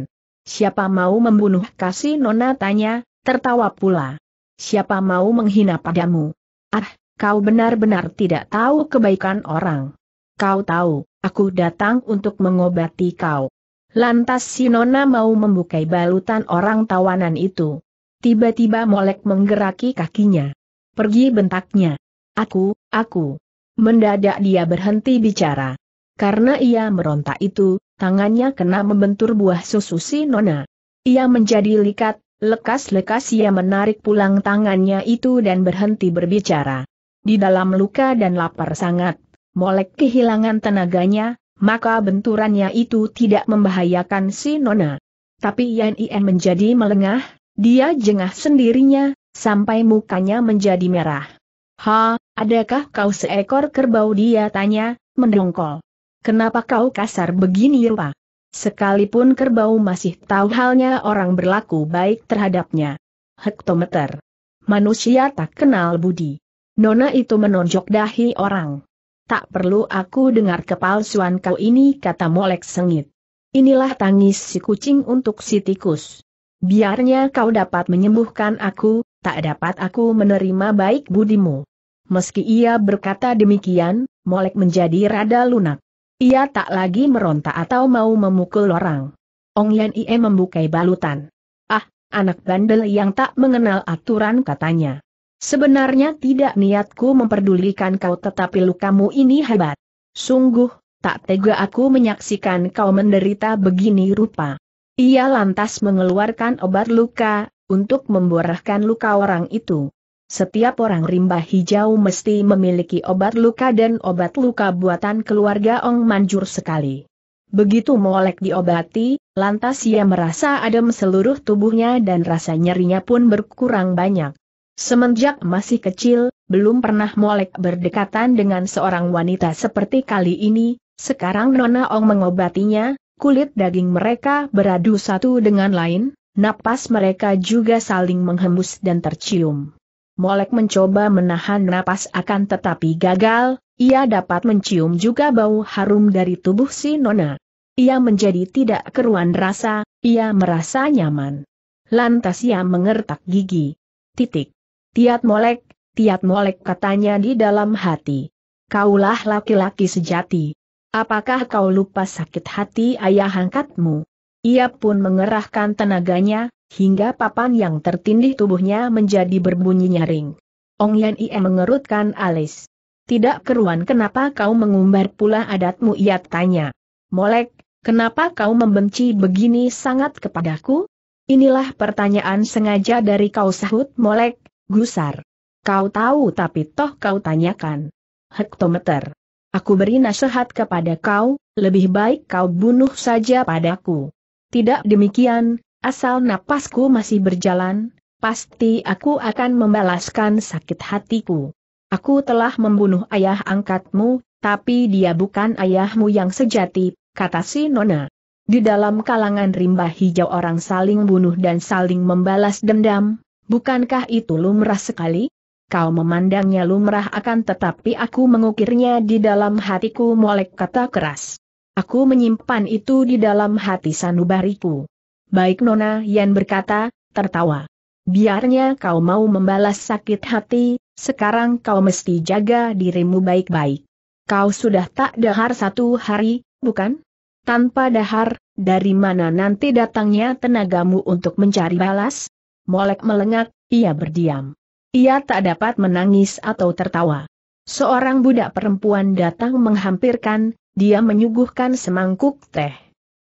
Siapa mau membunuh kasih nona tanya, tertawa pula. Siapa mau menghina padamu? Ah, kau benar-benar tidak tahu kebaikan orang. Kau tahu, aku datang untuk mengobati kau. Lantas si Nona mau membukai balutan orang tawanan itu. Tiba-tiba Molek menggeraki kakinya. Pergi bentaknya. Aku, aku. Mendadak dia berhenti bicara. Karena ia meronta itu, tangannya kena membentur buah susu si Nona. Ia menjadi likat, lekas-lekas ia menarik pulang tangannya itu dan berhenti berbicara. Di dalam luka dan lapar sangat, molek kehilangan tenaganya, maka benturannya itu tidak membahayakan si Nona. Tapi Yan Ien menjadi melengah, dia jengah sendirinya, sampai mukanya menjadi merah. Ha, adakah kau seekor kerbau dia tanya, mendongkol. Kenapa kau kasar begini Rupa? Sekalipun kerbau masih tahu halnya orang berlaku baik terhadapnya. Hektometer. Manusia tak kenal budi. Nona itu menonjok dahi orang. Tak perlu aku dengar kepalsuan kau ini kata Molek sengit. Inilah tangis si kucing untuk si tikus. Biarnya kau dapat menyembuhkan aku, tak dapat aku menerima baik budimu. Meski ia berkata demikian, Molek menjadi rada lunak. Ia tak lagi meronta atau mau memukul orang. Ong Yan Ie membukai balutan. Ah, anak bandel yang tak mengenal aturan katanya. Sebenarnya tidak niatku memperdulikan kau tetapi lukamu ini hebat. Sungguh, tak tega aku menyaksikan kau menderita begini rupa. Ia lantas mengeluarkan obat luka, untuk memborahkan luka orang itu. Setiap orang rimba hijau mesti memiliki obat luka dan obat luka buatan keluarga Ong Manjur sekali. Begitu molek diobati, lantas ia merasa adem seluruh tubuhnya dan rasa nyerinya pun berkurang banyak. Semenjak masih kecil, belum pernah molek berdekatan dengan seorang wanita seperti kali ini, sekarang Nona Ong mengobatinya, kulit daging mereka beradu satu dengan lain, napas mereka juga saling menghembus dan tercium. Molek mencoba menahan napas akan tetapi gagal, ia dapat mencium juga bau harum dari tubuh si Nona. Ia menjadi tidak keruan rasa, ia merasa nyaman. Lantas ia mengertak gigi. Titik. Tiat molek, tiat molek katanya di dalam hati. Kaulah laki-laki sejati. Apakah kau lupa sakit hati ayah angkatmu? Ia pun mengerahkan tenaganya, hingga papan yang tertindih tubuhnya menjadi berbunyi nyaring. Ong Yan Ie mengerutkan alis. Tidak keruan kenapa kau mengumbar pula adatmu ia tanya. Molek, kenapa kau membenci begini sangat kepadaku? Inilah pertanyaan sengaja dari kau sahut Molek, gusar. Kau tahu tapi toh kau tanyakan. Hektometer. Aku beri nasihat kepada kau, lebih baik kau bunuh saja padaku. Tidak demikian, asal napasku masih berjalan, pasti aku akan membalaskan sakit hatiku. Aku telah membunuh ayah angkatmu, tapi dia bukan ayahmu yang sejati, kata si Nona. Di dalam kalangan rimba hijau orang saling bunuh dan saling membalas dendam, bukankah itu lumrah sekali? Kau memandangnya lumrah akan tetapi aku mengukirnya di dalam hatiku molek kata keras. Aku menyimpan itu di dalam hati sanubariku. Baik Nona Yan berkata, tertawa. Biarnya kau mau membalas sakit hati, sekarang kau mesti jaga dirimu baik-baik. Kau sudah tak dahar satu hari, bukan? Tanpa dahar, dari mana nanti datangnya tenagamu untuk mencari balas? Molek melengak, ia berdiam. Ia tak dapat menangis atau tertawa. Seorang budak perempuan datang menghampirkan, dia menyuguhkan semangkuk teh.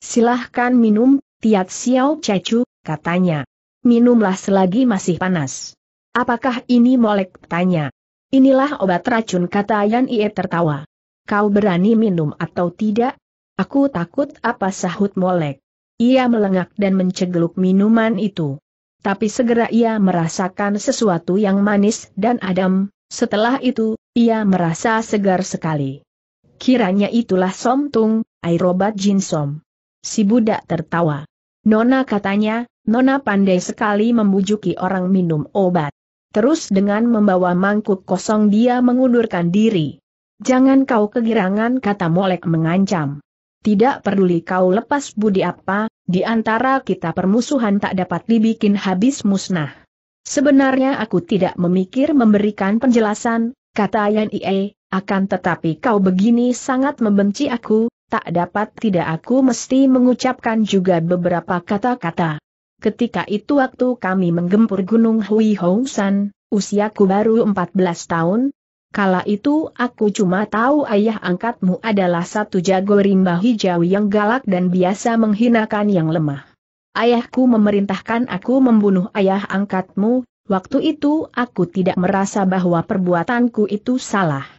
Silahkan minum, Tiat Xiao Cecu, katanya. Minumlah selagi masih panas. Apakah ini molek? Tanya. Inilah obat racun kata Yan Ie tertawa. Kau berani minum atau tidak? Aku takut apa sahut molek. Ia melengak dan mencegluk minuman itu. Tapi segera ia merasakan sesuatu yang manis dan adem, setelah itu, ia merasa segar sekali. Kiranya itulah Som Tung, aerobat Jin Som. Si budak tertawa. Nona katanya, Nona pandai sekali membujuki orang minum obat. Terus dengan membawa mangkuk kosong dia mengundurkan diri. Jangan kau kegirangan kata Molek mengancam. Tidak peduli kau lepas budi apa, di antara kita permusuhan tak dapat dibikin habis musnah. Sebenarnya aku tidak memikir memberikan penjelasan, kata Yan Ie, akan tetapi kau begini sangat membenci aku, tak dapat tidak aku mesti mengucapkan juga beberapa kata-kata. Ketika itu waktu kami menggempur Gunung Hui Hong San, usiaku baru 14 tahun. Kala itu aku cuma tahu ayah angkatmu adalah satu jago rimba hijau yang galak dan biasa menghinakan yang lemah. Ayahku memerintahkan aku membunuh ayah angkatmu, waktu itu aku tidak merasa bahwa perbuatanku itu salah.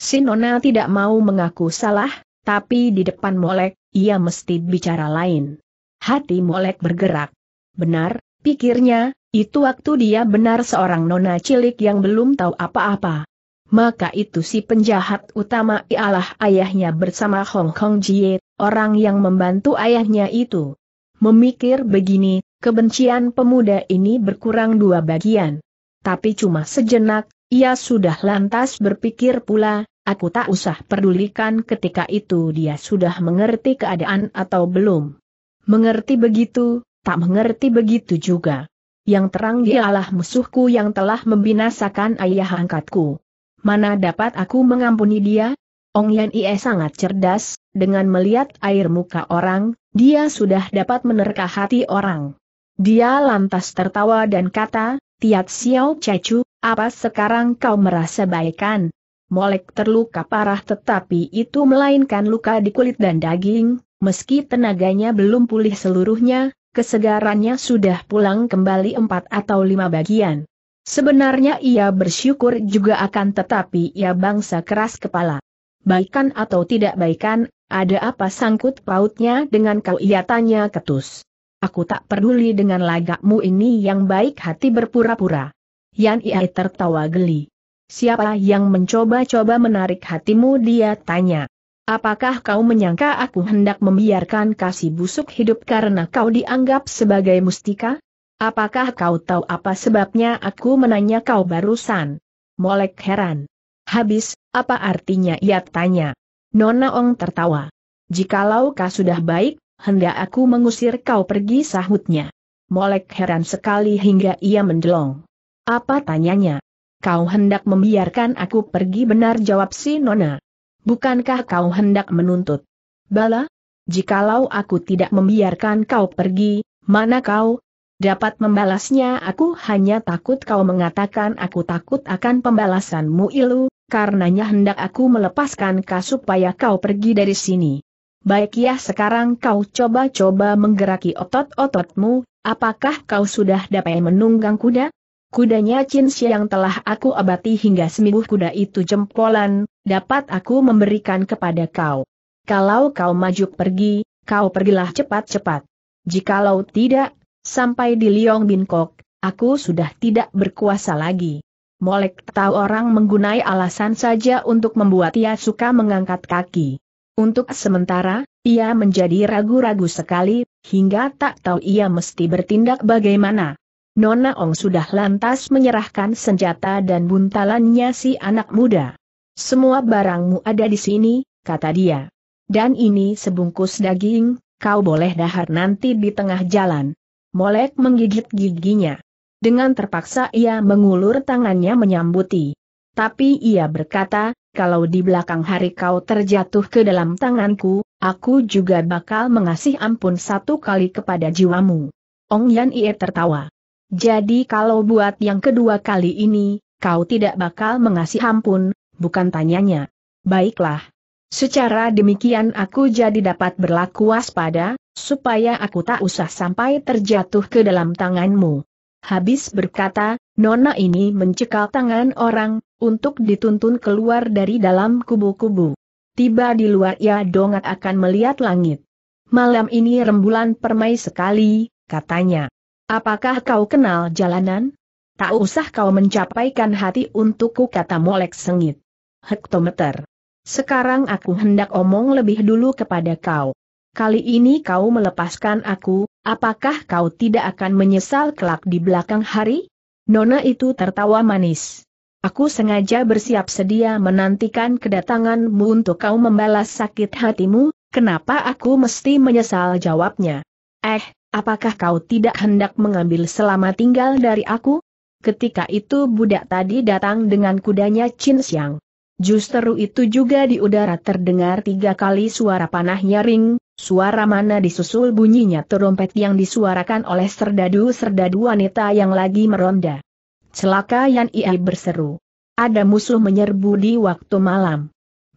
Sinona tidak mau mengaku salah, tapi di depan Molek, ia mesti bicara lain. Hati Molek bergerak. Benar, pikirnya, itu waktu dia benar seorang nona cilik yang belum tahu apa-apa. Maka itu si penjahat utama ialah ayahnya bersama Hong Kong Jie, orang yang membantu ayahnya itu. Memikir begini, kebencian pemuda ini berkurang dua bagian. Tapi cuma sejenak, ia sudah lantas berpikir pula, aku tak usah pedulikan ketika itu dia sudah mengerti keadaan atau belum. Mengerti begitu, tak mengerti begitu juga. Yang terang dialah musuhku yang telah membinasakan ayah angkatku. Mana dapat aku mengampuni dia? Ong Yan Ie sangat cerdas, dengan melihat air muka orang, dia sudah dapat menerka hati orang. Dia lantas tertawa dan kata, Tiat Xiao Cecu, apa sekarang kau merasa baikan? Molek terluka parah tetapi itu melainkan luka di kulit dan daging, meski tenaganya belum pulih seluruhnya, kesegarannya sudah pulang kembali empat atau lima bagian. Sebenarnya ia bersyukur juga akan tetapi ia bangsa keras kepala. Baikan atau tidak baikan, ada apa sangkut pautnya dengan kau ia tanya ketus. Aku tak peduli dengan lagakmu ini yang baik hati berpura-pura. Yan Iai tertawa geli. Siapa yang mencoba-coba menarik hatimu dia tanya. Apakah kau menyangka aku hendak membiarkan kasih busuk hidup karena kau dianggap sebagai mustika? Apakah kau tahu apa sebabnya aku menanya kau barusan? Molek heran. Habis, apa artinya ia tanya. Nona Ong tertawa. Jikalau kau sudah baik, hendak aku mengusir kau pergi sahutnya. Molek heran sekali hingga ia mendelong. Apa tanyanya? Kau hendak membiarkan aku pergi benar jawab si Nona. Bukankah kau hendak menuntut? Bala, jikalau aku tidak membiarkan kau pergi, mana kau? Dapat membalasnya aku hanya takut kau mengatakan aku takut akan pembalasanmu ilu, karenanya hendak aku melepaskan kau supaya kau pergi dari sini. Baik ya sekarang kau coba-coba menggeraki otot-ototmu, apakah kau sudah dapat menunggang kuda? Kudanya Chin yang telah aku abati hingga seminggu kuda itu jempolan, dapat aku memberikan kepada kau. Kalau kau maju pergi, kau pergilah cepat-cepat. Jikalau tidak, sampai di Liong Binkok, aku sudah tidak berkuasa lagi. Molek tahu orang menggunai alasan saja untuk membuat ia suka mengangkat kaki. Untuk sementara, ia menjadi ragu-ragu sekali, hingga tak tahu ia mesti bertindak bagaimana. Nona Ong sudah lantas menyerahkan senjata dan buntalannya si anak muda. Semua barangmu ada di sini, kata dia. Dan ini sebungkus daging, kau boleh dahar nanti di tengah jalan. Molek menggigit giginya. Dengan terpaksa ia mengulur tangannya menyambuti. Tapi ia berkata, kalau di belakang hari kau terjatuh ke dalam tanganku, aku juga bakal mengasih ampun satu kali kepada jiwamu. Ong Yan Ie tertawa. Jadi kalau buat yang kedua kali ini, kau tidak bakal mengasih ampun, bukan tanyanya. Baiklah. Secara demikian aku jadi dapat berlaku waspada, supaya aku tak usah sampai terjatuh ke dalam tanganmu. Habis berkata, Nona ini mencekal tangan orang, untuk dituntun keluar dari dalam kubu-kubu. Tiba di luar ia dongat akan melihat langit. Malam ini rembulan permai sekali, katanya. Apakah kau kenal jalanan? Tak usah kau mencapaikan hati untukku kata Molek sengit. Hektometer. Sekarang aku hendak omong lebih dulu kepada kau. Kali ini kau melepaskan aku, apakah kau tidak akan menyesal kelak di belakang hari? Nona itu tertawa manis. Aku sengaja bersiap sedia menantikan kedatanganmu untuk kau membalas sakit hatimu, kenapa aku mesti menyesal jawabnya. Eh, apakah kau tidak hendak mengambil selama tinggal dari aku? Ketika itu budak tadi datang dengan kudanya Chin Xiang. Justru itu juga di udara terdengar tiga kali suara panah nyaring, suara mana disusul bunyinya terompet yang disuarakan oleh serdadu-serdadu wanita yang lagi meronda. Celaka Yan Iai berseru. Ada musuh menyerbu di waktu malam.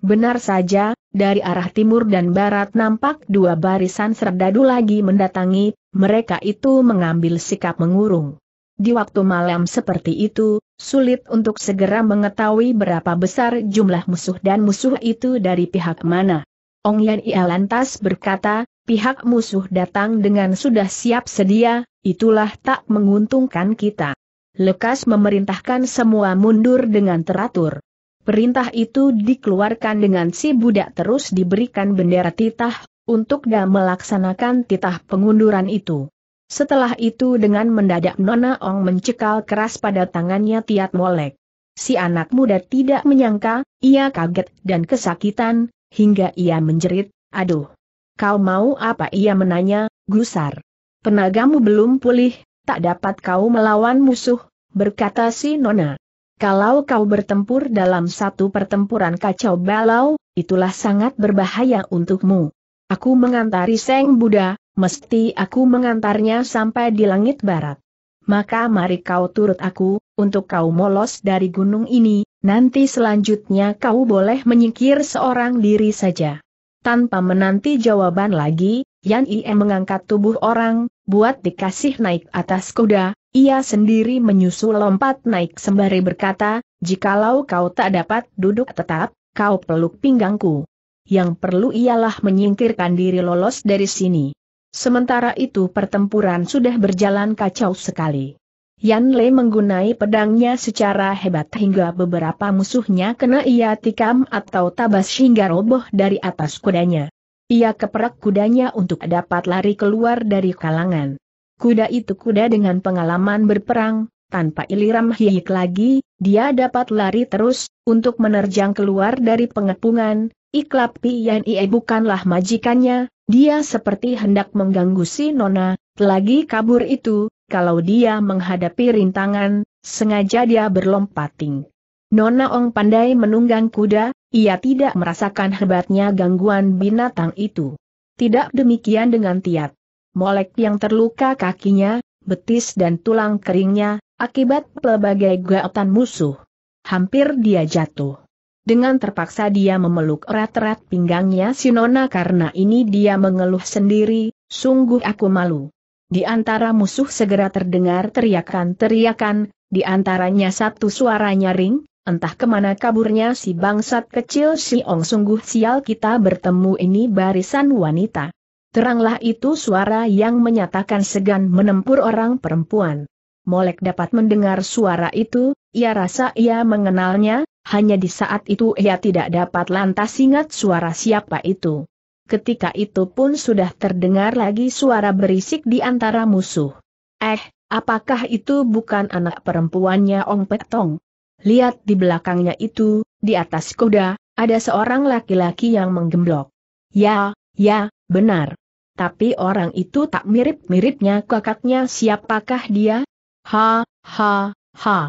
Benar saja, dari arah timur dan barat nampak dua barisan serdadu lagi mendatangi, mereka itu mengambil sikap mengurung. Di waktu malam seperti itu, sulit untuk segera mengetahui berapa besar jumlah musuh dan musuh itu dari pihak mana. Ong Yan Ia lantas berkata, pihak musuh datang dengan sudah siap sedia, itulah tak menguntungkan kita. Lekas memerintahkan semua mundur dengan teratur. Perintah itu dikeluarkan dengan si budak terus diberikan bendera titah, untuk dia melaksanakan titah pengunduran itu. Setelah itu dengan mendadak Nona Ong mencekal keras pada tangannya Tiat Molek. Si anak muda tidak menyangka, ia kaget dan kesakitan, hingga ia menjerit, aduh. Kau mau apa ia menanya, gusar. Penagamu belum pulih, tak dapat kau melawan musuh, berkata si Nona. Kalau kau bertempur dalam satu pertempuran kacau balau, itulah sangat berbahaya untukmu. Aku mengantari Seng Buddha, mesti aku mengantarnya sampai di langit barat. Maka mari kau turut aku, untuk kau molos dari gunung ini, nanti selanjutnya kau boleh menyingkir seorang diri saja. Tanpa menanti jawaban lagi, Yan Ie mengangkat tubuh orang, buat dikasih naik atas kuda, ia sendiri menyusul lompat naik sembari berkata, jikalau kau tak dapat duduk tetap, kau peluk pinggangku. Yang perlu ialah menyingkirkan diri lolos dari sini. Sementara itu pertempuran sudah berjalan kacau sekali. Yan Le menggunai pedangnya secara hebat hingga beberapa musuhnya kena ia tikam atau tabas hingga roboh dari atas kudanya. Ia keperak kudanya untuk dapat lari keluar dari kalangan. Kuda itu kuda dengan pengalaman berperang, tanpa iliram hiik lagi, dia dapat lari terus, untuk menerjang keluar dari pengepungan, Iklap ia bukanlah majikannya, dia seperti hendak mengganggu si Nona, lagi kabur itu, kalau dia menghadapi rintangan, sengaja dia berlompating. Nona Ong pandai menunggang kuda, ia tidak merasakan hebatnya gangguan binatang itu. Tidak demikian dengan Tiat. Molek yang terluka kakinya, betis dan tulang keringnya, akibat pelbagai gaetan musuh. Hampir dia jatuh. Dengan terpaksa dia memeluk erat-erat pinggangnya Sinona karena ini dia mengeluh sendiri, sungguh aku malu. Di antara musuh segera terdengar teriakan-teriakan, di antaranya satu suara nyaring, Entah kemana kaburnya si bangsat kecil si Ong sungguh sial kita bertemu ini barisan wanita. Teranglah itu suara yang menyatakan segan menempur orang perempuan. Molek dapat mendengar suara itu, ia rasa ia mengenalnya, hanya di saat itu ia tidak dapat lantas ingat suara siapa itu. Ketika itu pun sudah terdengar lagi suara berisik di antara musuh. Eh, apakah itu bukan anak perempuannya Ong Petong? Lihat di belakangnya itu, di atas kuda, ada seorang laki-laki yang menggemblok. Ya, ya, benar. Tapi orang itu tak mirip-miripnya kakaknya siapakah dia? Ha, ha, ha.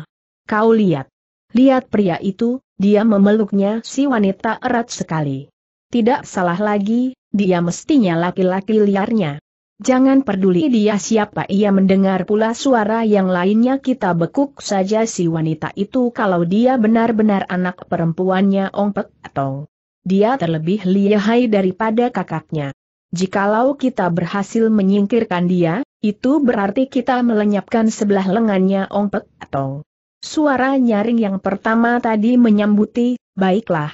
Kau lihat. Lihat pria itu, dia memeluknya si wanita erat sekali. Tidak salah lagi, dia mestinya laki-laki liarnya. Jangan peduli dia siapa ia mendengar pula suara yang lainnya kita bekuk saja si wanita itu kalau dia benar-benar anak perempuannya Ong Pek Tong. Dia terlebih lihai daripada kakaknya. Jikalau kita berhasil menyingkirkan dia, itu berarti kita melenyapkan sebelah lengannya Ong Pek Tong. Suara nyaring yang pertama tadi menyambuti, baiklah.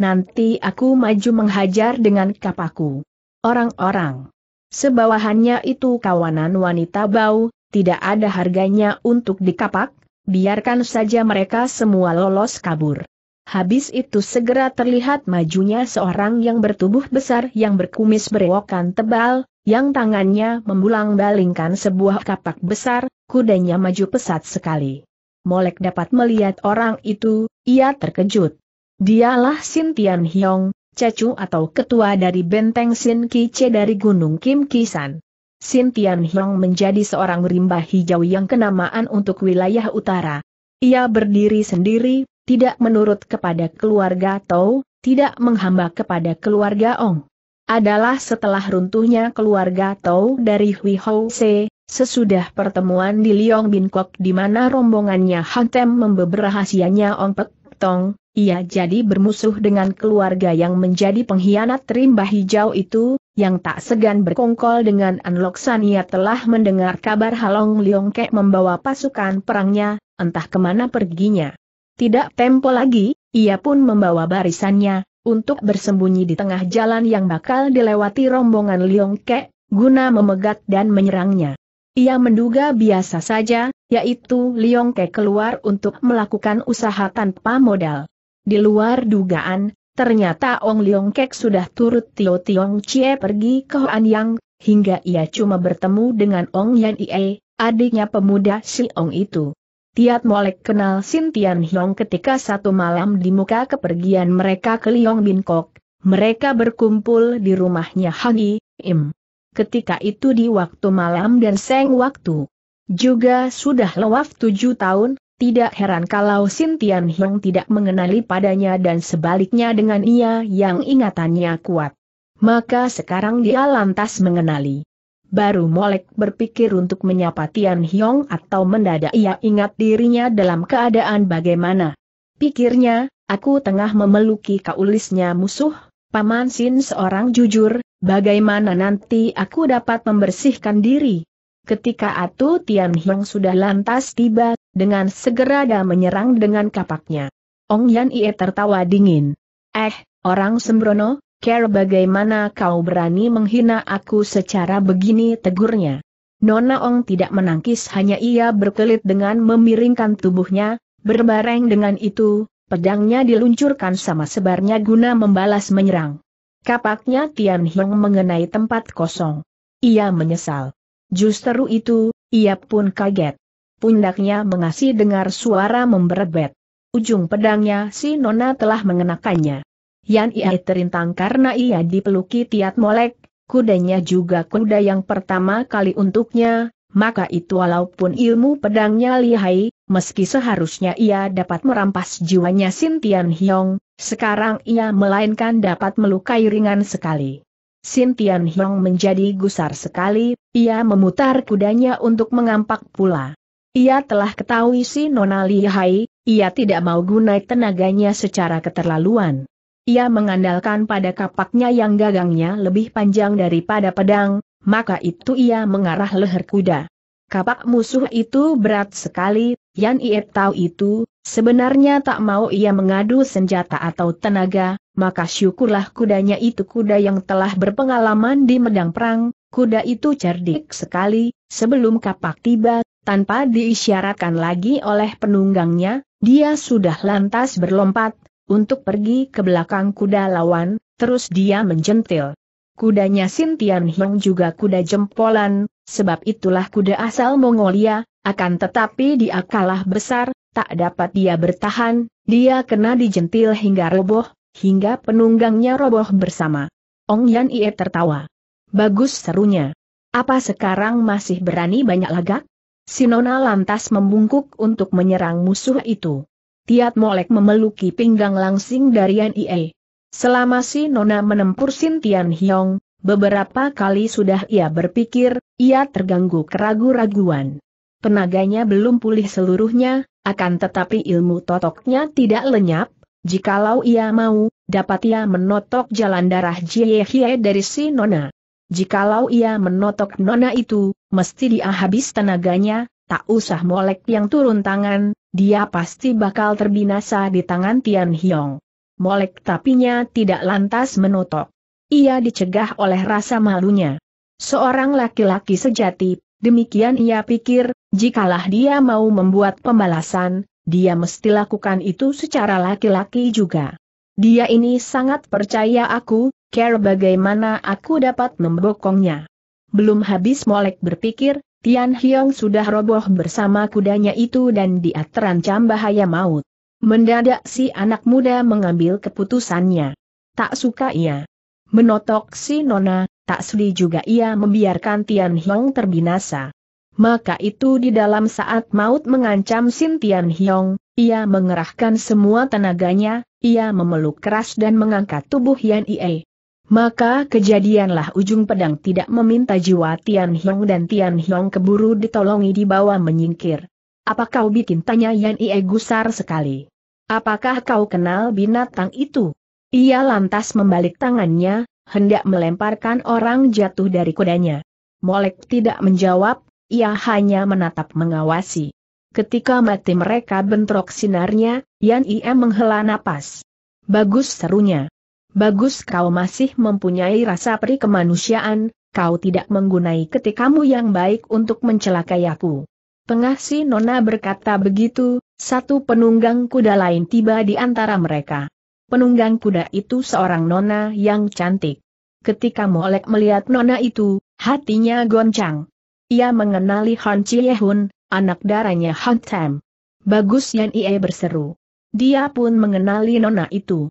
Nanti aku maju menghajar dengan kapaku. Orang-orang. Sebawahannya itu kawanan wanita bau, tidak ada harganya untuk dikapak, biarkan saja mereka semua lolos kabur. Habis itu segera terlihat majunya seorang yang bertubuh besar yang berkumis berewokan tebal, yang tangannya membulang-balingkan sebuah kapak besar, kudanya maju pesat sekali. Molek dapat melihat orang itu, ia terkejut. Dialah Sintian Hiong, Cecu atau ketua dari benteng Sin Kice dari Gunung Kim Kisan. Sin Tian menjadi seorang rimba hijau yang kenamaan untuk wilayah utara. Ia berdiri sendiri, tidak menurut kepada keluarga Tau, tidak menghamba kepada keluarga Ong. Adalah setelah runtuhnya keluarga Tau dari Hui Hou Se, sesudah pertemuan di Liong Kok di mana rombongannya Hantem membeberahasianya Ong Pek, Tong, ia jadi bermusuh dengan keluarga yang menjadi pengkhianat rimba hijau itu, yang tak segan berkongkol dengan Anlok ia telah mendengar kabar Halong Liongke membawa pasukan perangnya, entah kemana perginya. Tidak tempo lagi, ia pun membawa barisannya, untuk bersembunyi di tengah jalan yang bakal dilewati rombongan Liongke, guna memegat dan menyerangnya. Ia menduga biasa saja, yaitu Liong Ke keluar untuk melakukan usaha tanpa modal. Di luar dugaan, ternyata Ong Liong Kek sudah turut Tio Tiong Chie pergi ke Hoan Yang, hingga ia cuma bertemu dengan Ong Yan Ie, adiknya pemuda si Ong itu. Tiat Molek kenal Sin Tian Hiong ketika satu malam di muka kepergian mereka ke Liong Bin Kok, mereka berkumpul di rumahnya Hagi Im ketika itu di waktu malam dan seng waktu. Juga sudah lewat tujuh tahun, tidak heran kalau Sin Tian Hiong tidak mengenali padanya dan sebaliknya dengan ia yang ingatannya kuat. Maka sekarang dia lantas mengenali. Baru Molek berpikir untuk menyapa Tian Hiong atau mendadak ia ingat dirinya dalam keadaan bagaimana. Pikirnya, aku tengah memeluki kaulisnya musuh, Paman Sin seorang jujur, Bagaimana nanti aku dapat membersihkan diri? Ketika Atu Tian Hiong sudah lantas tiba, dengan segera dia menyerang dengan kapaknya. Ong Yan Ie tertawa dingin. Eh, orang sembrono, care bagaimana kau berani menghina aku secara begini tegurnya. Nona Ong tidak menangkis hanya ia berkelit dengan memiringkan tubuhnya, berbareng dengan itu, pedangnya diluncurkan sama sebarnya guna membalas menyerang. Kapaknya Tian Heng mengenai tempat kosong. Ia menyesal. Justru itu, ia pun kaget. Pundaknya mengasih dengar suara memberebet. Ujung pedangnya si Nona telah mengenakannya. Yan Ia terintang karena ia dipeluki Tiat Molek, kudanya juga kuda yang pertama kali untuknya, maka itu walaupun ilmu pedangnya lihai, meski seharusnya ia dapat merampas jiwanya Sintian Hyong, sekarang ia melainkan dapat melukai ringan sekali. Sin Tian Hiong menjadi gusar sekali, ia memutar kudanya untuk mengampak pula. Ia telah ketahui si Nona Lihai, ia tidak mau gunai tenaganya secara keterlaluan. Ia mengandalkan pada kapaknya yang gagangnya lebih panjang daripada pedang, maka itu ia mengarah leher kuda. Kapak musuh itu berat sekali, Yan iep tahu itu, sebenarnya tak mau ia mengadu senjata atau tenaga, maka syukurlah kudanya itu kuda yang telah berpengalaman di medang perang, kuda itu cerdik sekali, sebelum kapak tiba, tanpa diisyaratkan lagi oleh penunggangnya, dia sudah lantas berlompat, untuk pergi ke belakang kuda lawan, terus dia menjentil. Kudanya Sin Tian Hiong juga kuda jempolan, sebab itulah kuda asal Mongolia, akan tetapi dia kalah besar, tak dapat dia bertahan, dia kena dijentil hingga roboh, hingga penunggangnya roboh bersama. Ong Yan Ie tertawa. Bagus serunya. Apa sekarang masih berani banyak lagak? Sinona lantas membungkuk untuk menyerang musuh itu. Tiat Molek memeluki pinggang langsing dari Yan Ie. Selama si Nona menempur Sin Tian Hiong, beberapa kali sudah ia berpikir, ia terganggu keragu-raguan. Tenaganya belum pulih seluruhnya, akan tetapi ilmu totoknya tidak lenyap, jikalau ia mau, dapat ia menotok jalan darah Jie Hie dari si Nona. Jikalau ia menotok Nona itu, mesti dia habis tenaganya, tak usah molek yang turun tangan, dia pasti bakal terbinasa di tangan Tian Hiong molek tapinya tidak lantas menotok. Ia dicegah oleh rasa malunya. Seorang laki-laki sejati, demikian ia pikir, jikalah dia mau membuat pembalasan, dia mesti lakukan itu secara laki-laki juga. Dia ini sangat percaya aku, care bagaimana aku dapat membokongnya. Belum habis molek berpikir, Tian Hiong sudah roboh bersama kudanya itu dan dia terancam bahaya maut. Mendadak si anak muda mengambil keputusannya. Tak suka ia. Menotok si Nona, tak sudi juga ia membiarkan Tian Hiong terbinasa. Maka itu di dalam saat maut mengancam Sin Tian Hiong, ia mengerahkan semua tenaganya, ia memeluk keras dan mengangkat tubuh Yan Ie. Maka kejadianlah ujung pedang tidak meminta jiwa Tian Hiong dan Tian Hiong keburu ditolongi di bawah menyingkir. Apa kau bikin tanya Yan Ie gusar sekali? Apakah kau kenal binatang itu? Ia lantas membalik tangannya, hendak melemparkan orang jatuh dari kudanya. Molek tidak menjawab, ia hanya menatap mengawasi. Ketika mati mereka bentrok sinarnya, Yan Ie menghela napas. Bagus serunya. Bagus kau masih mempunyai rasa peri kemanusiaan, kau tidak menggunai ketikamu yang baik untuk mencelakai aku. Pengasih Nona berkata begitu, satu penunggang kuda lain tiba di antara mereka. Penunggang kuda itu seorang Nona yang cantik. Ketika Molek melihat Nona itu, hatinya goncang. Ia mengenali Han Chiehun, anak darahnya Han Tam. Bagus Yan Ie berseru. Dia pun mengenali Nona itu.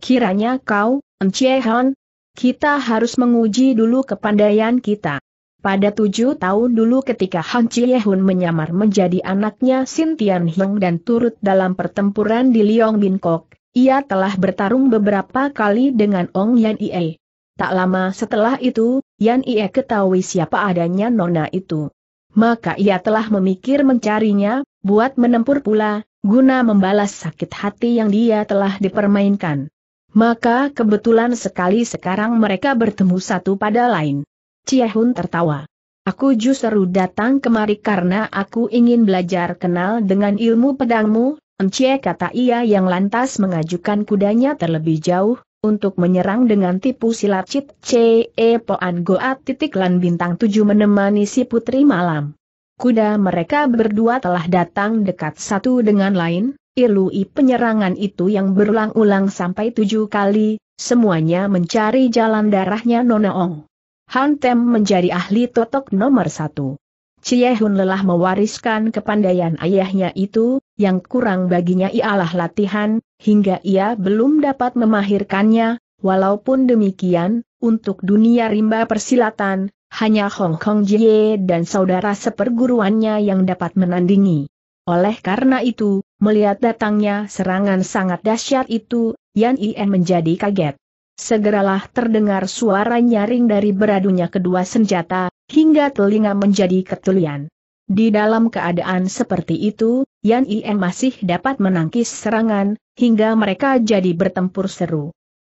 Kiranya kau, Han Chiehun, kita harus menguji dulu kepandaian kita. Pada tujuh tahun dulu ketika Han Chiehun menyamar menjadi anaknya Sin Tian Heng dan turut dalam pertempuran di Liong Kok, ia telah bertarung beberapa kali dengan Ong Yan Ie. Tak lama setelah itu, Yan Ie ketahui siapa adanya nona itu. Maka ia telah memikir mencarinya, buat menempur pula, guna membalas sakit hati yang dia telah dipermainkan. Maka kebetulan sekali sekarang mereka bertemu satu pada lain. Hun tertawa. Aku justru datang kemari karena aku ingin belajar kenal dengan ilmu pedangmu, Encie kata ia yang lantas mengajukan kudanya terlebih jauh, untuk menyerang dengan tipu silat Cit Cie E. Poan Goat titik lan bintang tujuh menemani si putri malam. Kuda mereka berdua telah datang dekat satu dengan lain, ilui penyerangan itu yang berulang-ulang sampai tujuh kali, semuanya mencari jalan darahnya Ong. Han Tem menjadi ahli totok nomor satu. Cie Hun lelah mewariskan kepandaian ayahnya itu, yang kurang baginya ialah latihan, hingga ia belum dapat memahirkannya, walaupun demikian, untuk dunia rimba persilatan, hanya Hong Kong Jie dan saudara seperguruannya yang dapat menandingi. Oleh karena itu, melihat datangnya serangan sangat dahsyat itu, Yan Ien menjadi kaget. Segeralah terdengar suara nyaring dari beradunya kedua senjata, hingga telinga menjadi ketulian. Di dalam keadaan seperti itu, Yan Iem masih dapat menangkis serangan, hingga mereka jadi bertempur seru.